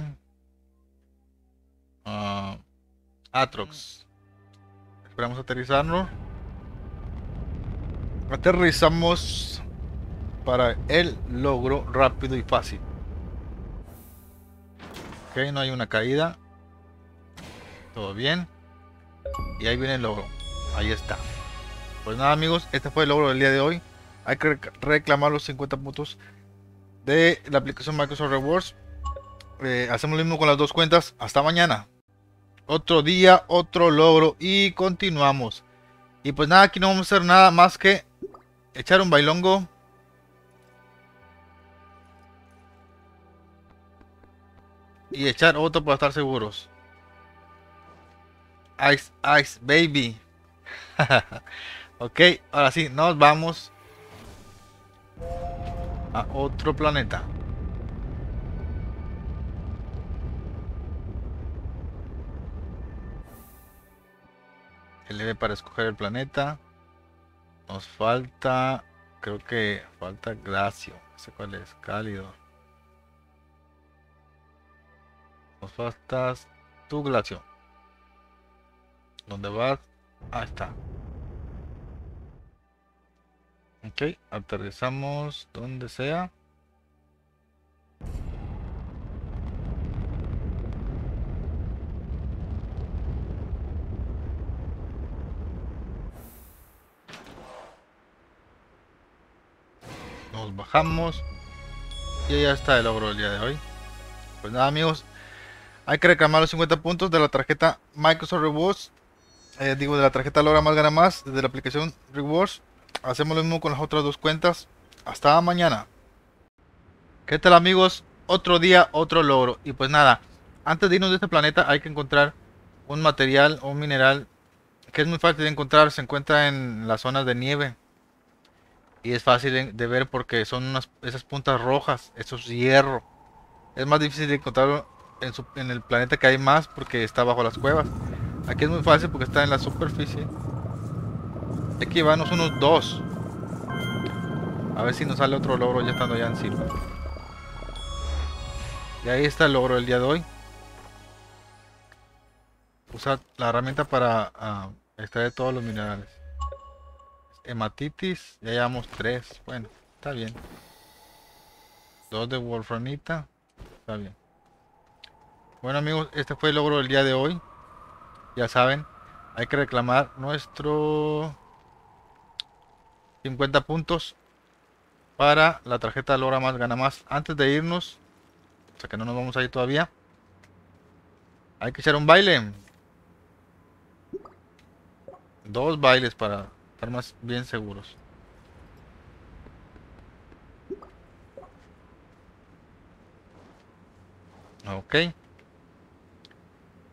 ah, Atrox. Esperamos aterrizarlo. Aterrizamos para el logro rápido y fácil. Ok, no hay una caída. Todo bien. Y ahí viene el logro. Ahí está. Pues nada amigos, este fue el logro del día de hoy. Hay que reclamar los 50 puntos de la aplicación Microsoft Rewards. Eh, hacemos lo mismo con las dos cuentas. Hasta mañana. Otro día, otro logro y continuamos. Y pues nada, aquí no vamos a hacer nada más que echar un bailongo. y echar otro para estar seguros. Ice, Ice Baby. ok, ahora sí, nos vamos a otro planeta. LB para escoger el planeta. Nos falta, creo que falta Glacio. No sé cuál es, Cálido. Nos falta tu glación. ¿Dónde vas? Ahí está. Ok, aterrizamos donde sea. Nos bajamos. Y ya está el logro del día de hoy. Pues nada amigos, hay que reclamar los 50 puntos de la tarjeta Microsoft Rewards. Eh, digo, de la tarjeta Logra Más Gana Más, desde la aplicación Rewards. Hacemos lo mismo con las otras dos cuentas. Hasta mañana. ¿Qué tal amigos? Otro día, otro logro. Y pues nada, antes de irnos de este planeta hay que encontrar un material o un mineral que es muy fácil de encontrar. Se encuentra en las zonas de nieve. Y es fácil de ver porque son unas, esas puntas rojas, esos hierro. Es más difícil de encontrarlo en, el planeta que hay más porque está bajo las cuevas. Aquí es muy fácil porque está en la superficie. Hay que llevarnos unos dos. A ver si nos sale otro logro ya estando ya encima Y ahí está el logro del día de hoy. Usar la herramienta para ah, extraer todos los minerales. Hematitis, ya llevamos tres. Bueno, está bien. Dos de wolframita, está bien. Bueno amigos, este fue el logro del día de hoy. Ya saben, hay que reclamar nuestro 50 puntos para la tarjeta logra más, gana más. Antes de irnos, o sea que no nos vamos a ir todavía. Hay que echar un baile. Dos bailes para estar más bien seguros. Ok.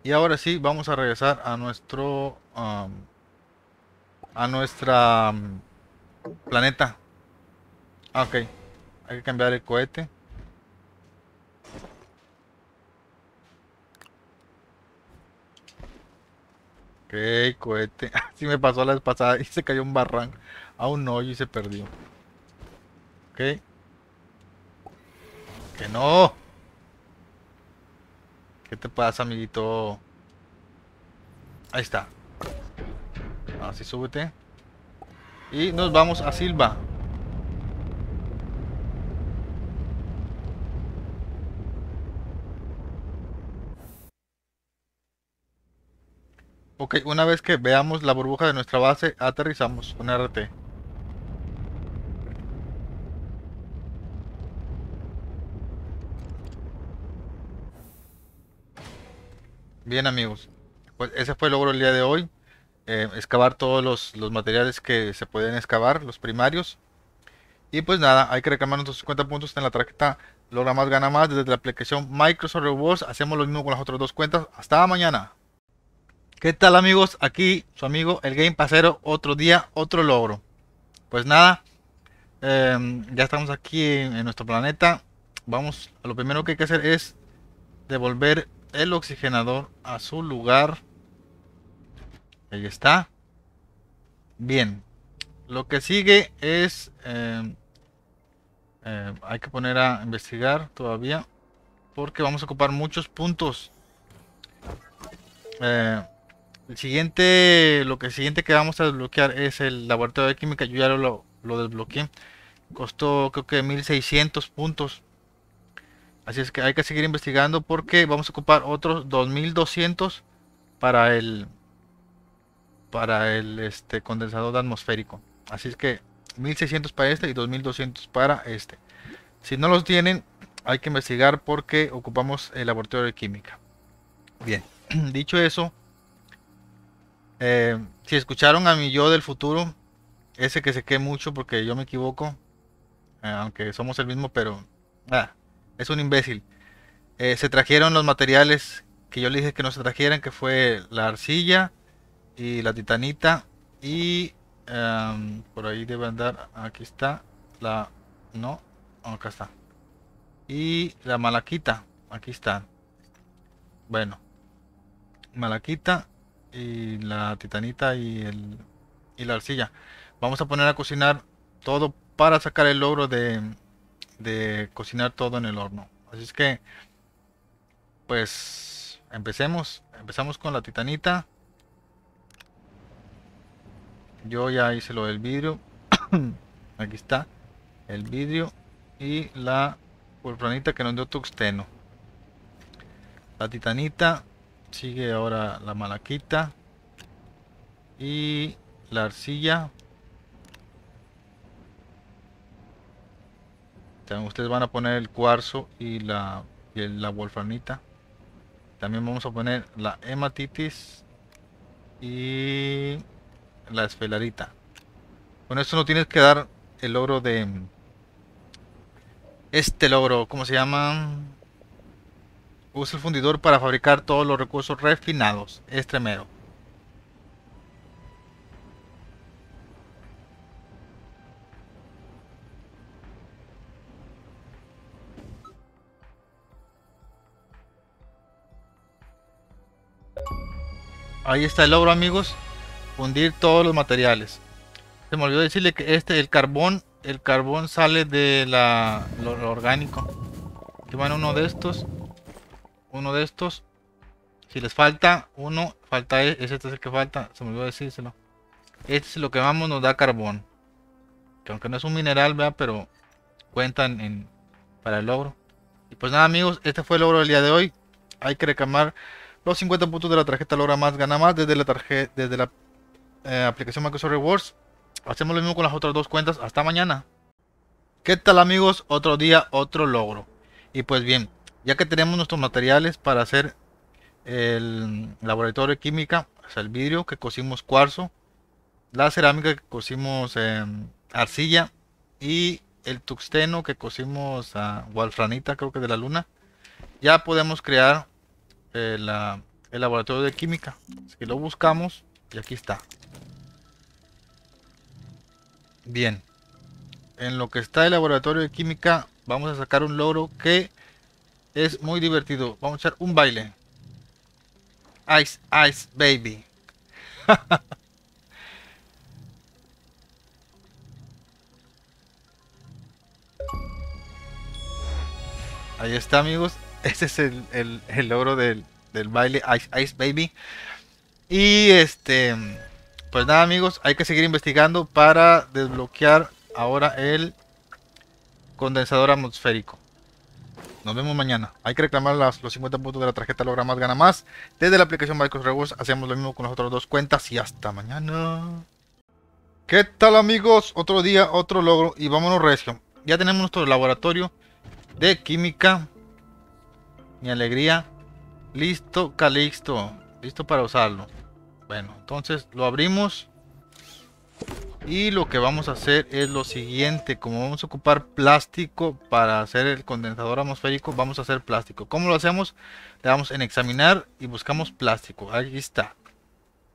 Y ahora sí, vamos a regresar a nuestro... Um, a nuestra... Um, planeta. Ah, ok. Hay que cambiar el cohete. Ok, cohete. Así me pasó la vez pasada y se cayó un barranco. A un hoyo y se perdió. Ok. Que no. ¿Qué te pasa, amiguito? Ahí está. Así súbete. Y nos vamos a Silva. Ok, una vez que veamos la burbuja de nuestra base, aterrizamos con RT. Bien amigos, pues ese fue el logro del día de hoy. Eh, excavar todos los, materiales que se pueden excavar, los primarios. Y pues nada, hay que reclamar nuestros 50 puntos en la tarjeta Logra Más Gana Más desde la aplicación Microsoft Rewards. Hacemos lo mismo con las otras dos cuentas. Hasta mañana. ¿Qué tal amigos? Aquí su amigo el Game Pasero, otro día, otro logro. Pues nada, em, ya estamos aquí en nuestro planeta. Vamos, lo primero que hay que hacer es devolver el oxigenador a su lugar. Ahí está. Bien. Lo que sigue es... Eh, eh, hay que poner a investigar todavía. Porque vamos a ocupar muchos puntos. Eh, el siguiente... Lo que siguiente que vamos a desbloquear es el laboratorio de química. Yo ya lo, lo desbloqueé. Costó creo que 1600 puntos. Así es que hay que seguir investigando porque vamos a ocupar otros 2200 para el para el este condensador atmosférico. Así es que 1600 para este y 2200 para este. Si no los tienen, hay que investigar porque ocupamos el laboratorio de química. Bien, dicho eso, eh, si escucharon a mi yo del futuro, ese que se que mucho porque yo me equivoco, eh, aunque somos el mismo, pero ah, es un imbécil. Eh, se trajeron los materiales que yo le dije que no se trajeran, que fue la arcilla y la titanita y em, por ahí debe andar, aquí está, la, no, acá está. Y la malaquita, aquí está. Bueno, malaquita y la titanita y, el, y la arcilla. Vamos a poner a cocinar todo para sacar el logro de, de cocinar todo en el horno. Así es que, pues, empecemos. Empezamos con la titanita. Yo ya hice lo del vidrio. Aquí está. El vidrio y la pulpranita que nos dio tuxteno. La titanita. Sigue ahora la malaquita. Y la arcilla ustedes van a poner el cuarzo y la, y la wolframita. También vamos a poner la hematitis y la esfelarita. Con esto no tienes que dar el logro de... Este logro, ¿cómo se llama? Usa el fundidor para fabricar todos los recursos refinados. Este ahí está el logro amigos, fundir todos los materiales. Se me olvidó decirle que este, el carbón, el carbón sale de la, lo, orgánico. Aquí van uno de estos, uno de estos. Si les falta uno, falta e, ese, este es el que falta, se me olvidó decírselo. Este es lo que vamos, nos da carbón. Que aunque no es un mineral, vea, pero cuentan en, para el logro. Y pues nada amigos, este fue el logro del día de hoy. Hay que reclamar los 50 puntos de la tarjeta logra más, gana más desde la, tarjeta, desde la eh, aplicación Microsoft Rewards. Hacemos lo mismo con las otras dos cuentas. Hasta mañana. ¿Qué tal amigos? Otro día, otro logro. Y pues bien, ya que tenemos nuestros materiales para hacer el laboratorio de química, o sea, el vidrio que cosimos cuarzo, la cerámica que cosimos eh, arcilla y el tuxteno que cosimos a Walfranita, creo que de la luna, ya podemos crear eh, el, laboratorio de química. Así que lo buscamos y aquí está. Bien. En lo que está el laboratorio de química, vamos a sacar un logro que es muy divertido. Vamos a echar un baile. Ice, Ice Baby. Ahí está, amigos. Ese es el, logro del, baile Ice, Ice Baby. Y este, pues nada amigos, hay que seguir investigando para desbloquear ahora el condensador atmosférico. Nos vemos mañana. Hay que reclamar los 50 puntos de la tarjeta Logra Más Gana Más. Desde la aplicación Microsoft Rewards hacemos lo mismo con las otras dos cuentas y hasta mañana. ¿Qué tal amigos? Otro día, otro logro y vámonos recio. Ya tenemos nuestro laboratorio de química mi alegría. Listo, Calixto. Listo para usarlo. Bueno, entonces lo abrimos. Y lo que vamos a hacer es lo siguiente. Como vamos a ocupar plástico para hacer el condensador atmosférico, vamos a hacer plástico. ¿Cómo lo hacemos? Le damos en examinar y buscamos plástico. Ahí está.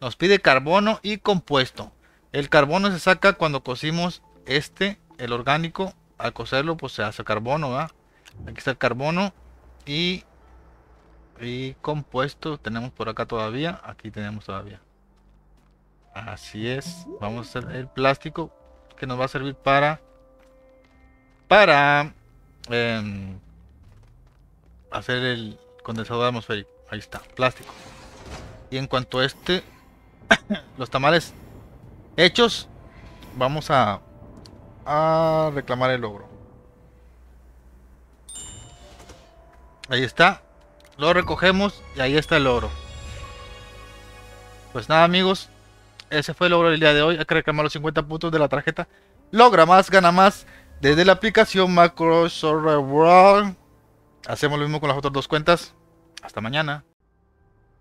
Nos pide carbono y compuesto. El carbono se saca cuando cocimos este, el orgánico. Al cocerlo pues se hace carbono, ¿verdad? Aquí está el carbono y y compuesto tenemos por acá todavía. Aquí tenemos todavía. Así es. Vamos a hacer el plástico que nos va a servir para... Para... Em, hacer el condensador atmosférico. Ahí está, plástico. Y en cuanto a este... los tamales hechos. Vamos a... A reclamar el logro. Ahí está. Lo recogemos y ahí está el oro. Pues nada amigos, ese fue el logro del día de hoy. Hay que reclamar los 50 puntos de la tarjeta. Logra más, gana más. Desde la aplicación Macro Hacemos lo mismo con las otras dos cuentas. Hasta mañana.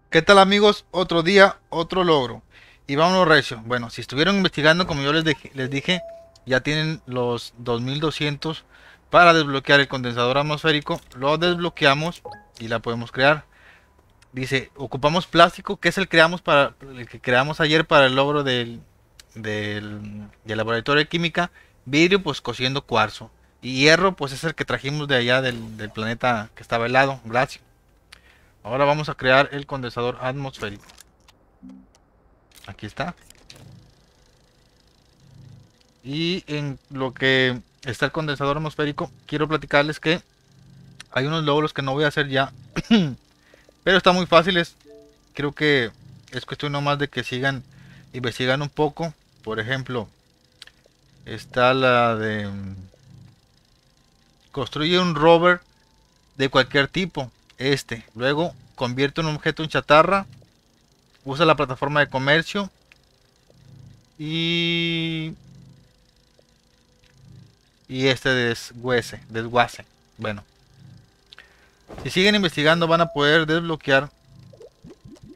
¿Qué tal amigos? Otro día, otro logro. Y vámonos recio. Bueno, si estuvieron investigando, como yo les, les dije, ya tienen los 2200 para desbloquear el condensador atmosférico. Lo desbloqueamos y la podemos crear. Dice, ocupamos plástico, que es el, creamos para, el que creamos ayer para el logro del, del, laboratorio de química. Vidrio, pues cosiendo cuarzo. Y hierro, pues es el que trajimos de allá del, planeta que estaba helado, Gracias. Ahora vamos a crear el condensador atmosférico. Aquí está. Y en lo que está el condensador atmosférico, quiero platicarles que hay unos logros que no voy a hacer ya. Pero están muy fáciles. Creo que es cuestión nomás de que sigan investigan un poco. Por ejemplo, está la de mm, construye un rover de cualquier tipo. Este, luego convierte un objeto en chatarra, usa la plataforma de comercio y y este desguace, desguace. Bueno, si siguen investigando van a poder desbloquear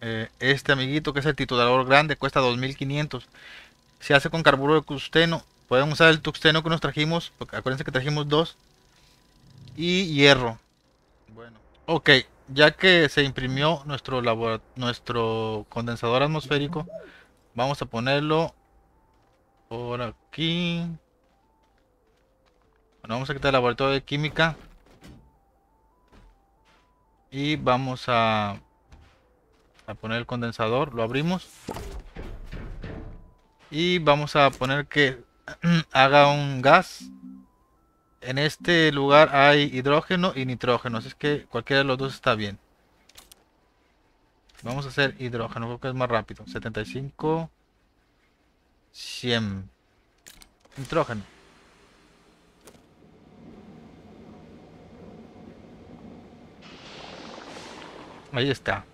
eh, este amiguito que es el titulador grande, cuesta 2500. Se hace con carburo de tuxteno Podemos usar el tuxteno que nos trajimos, acuérdense que trajimos dos. Y hierro. Bueno, ok, ya que se imprimió nuestro, nuestro condensador atmosférico, vamos a ponerlo por aquí. vamos a quitar el laboratorio de química y vamos a, a poner el condensador, lo abrimos y vamos a poner que haga un gas. En este lugar hay hidrógeno y nitrógeno, así es que cualquiera de los dos está bien. Vamos a hacer hidrógeno, creo que es más rápido. 75, 100. Nitrógeno. Ahí está.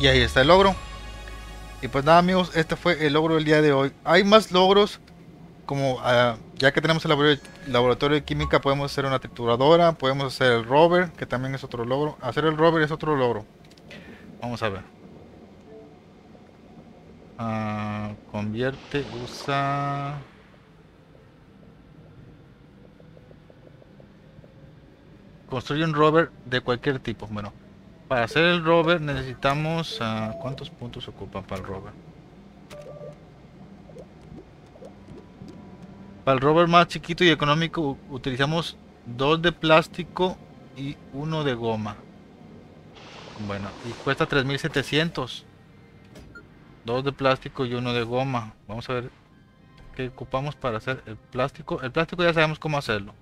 Y ahí está el logro. Y pues nada amigos, este fue el logro del día de hoy. Hay más logros, como ah, ya que tenemos el laboratorio de química, podemos hacer una trituradora, podemos hacer el rover, que también es otro logro. Hacer el rover es otro logro. Vamos a ver. Ah, convierte, usa... construye un rover de cualquier tipo. Bueno, para hacer el rover necesitamos... Ah, ¿Cuántos puntos ocupan para el rover? Para el rover más chiquito y económico utilizamos dos de plástico y uno de goma. Bueno, y cuesta 3700. Dos de plástico y uno de goma. Vamos a ver qué ocupamos para hacer el plástico. El plástico ya sabemos cómo hacerlo.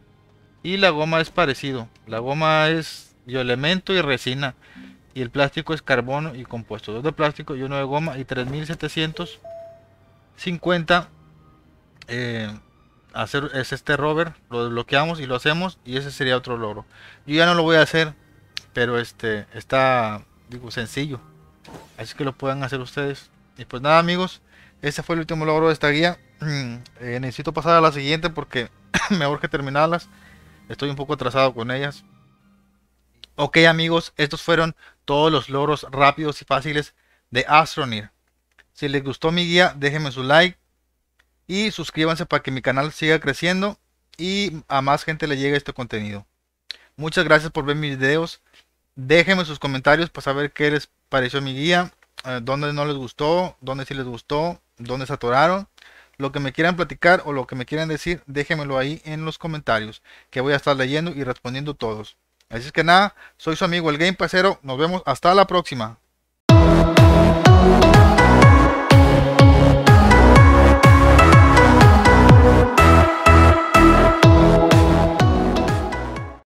Y la goma es parecido. La goma es bioelemento y resina. Y el plástico es carbono y compuesto. Dos de plástico y uno de goma. Y 3750 eh, hacer es este rover. Lo desbloqueamos y lo hacemos. Y ese sería otro logro. Yo ya no lo voy a hacer. Pero este está digo sencillo. Así que lo pueden hacer ustedes. Y pues nada amigos. Ese fue el último logro de esta guía. Eh, necesito pasar a la siguiente porque me urge terminarlas. Estoy un poco atrasado con ellas. Ok amigos, estos fueron todos los logros rápidos y fáciles de Astroneer. Si les gustó mi guía, déjenme su like y suscríbanse para que mi canal siga creciendo y a más gente le llegue este contenido. Muchas gracias por ver mis videos. Déjenme sus comentarios para saber qué les pareció mi guía, eh, dónde no les gustó, dónde sí les gustó, dónde se atoraron lo que me quieran platicar o lo que me quieran decir, déjenmelo ahí en los comentarios, que voy a estar leyendo y respondiendo todos. Así es que nada, soy su amigo el Game Pasero, nos vemos hasta la próxima.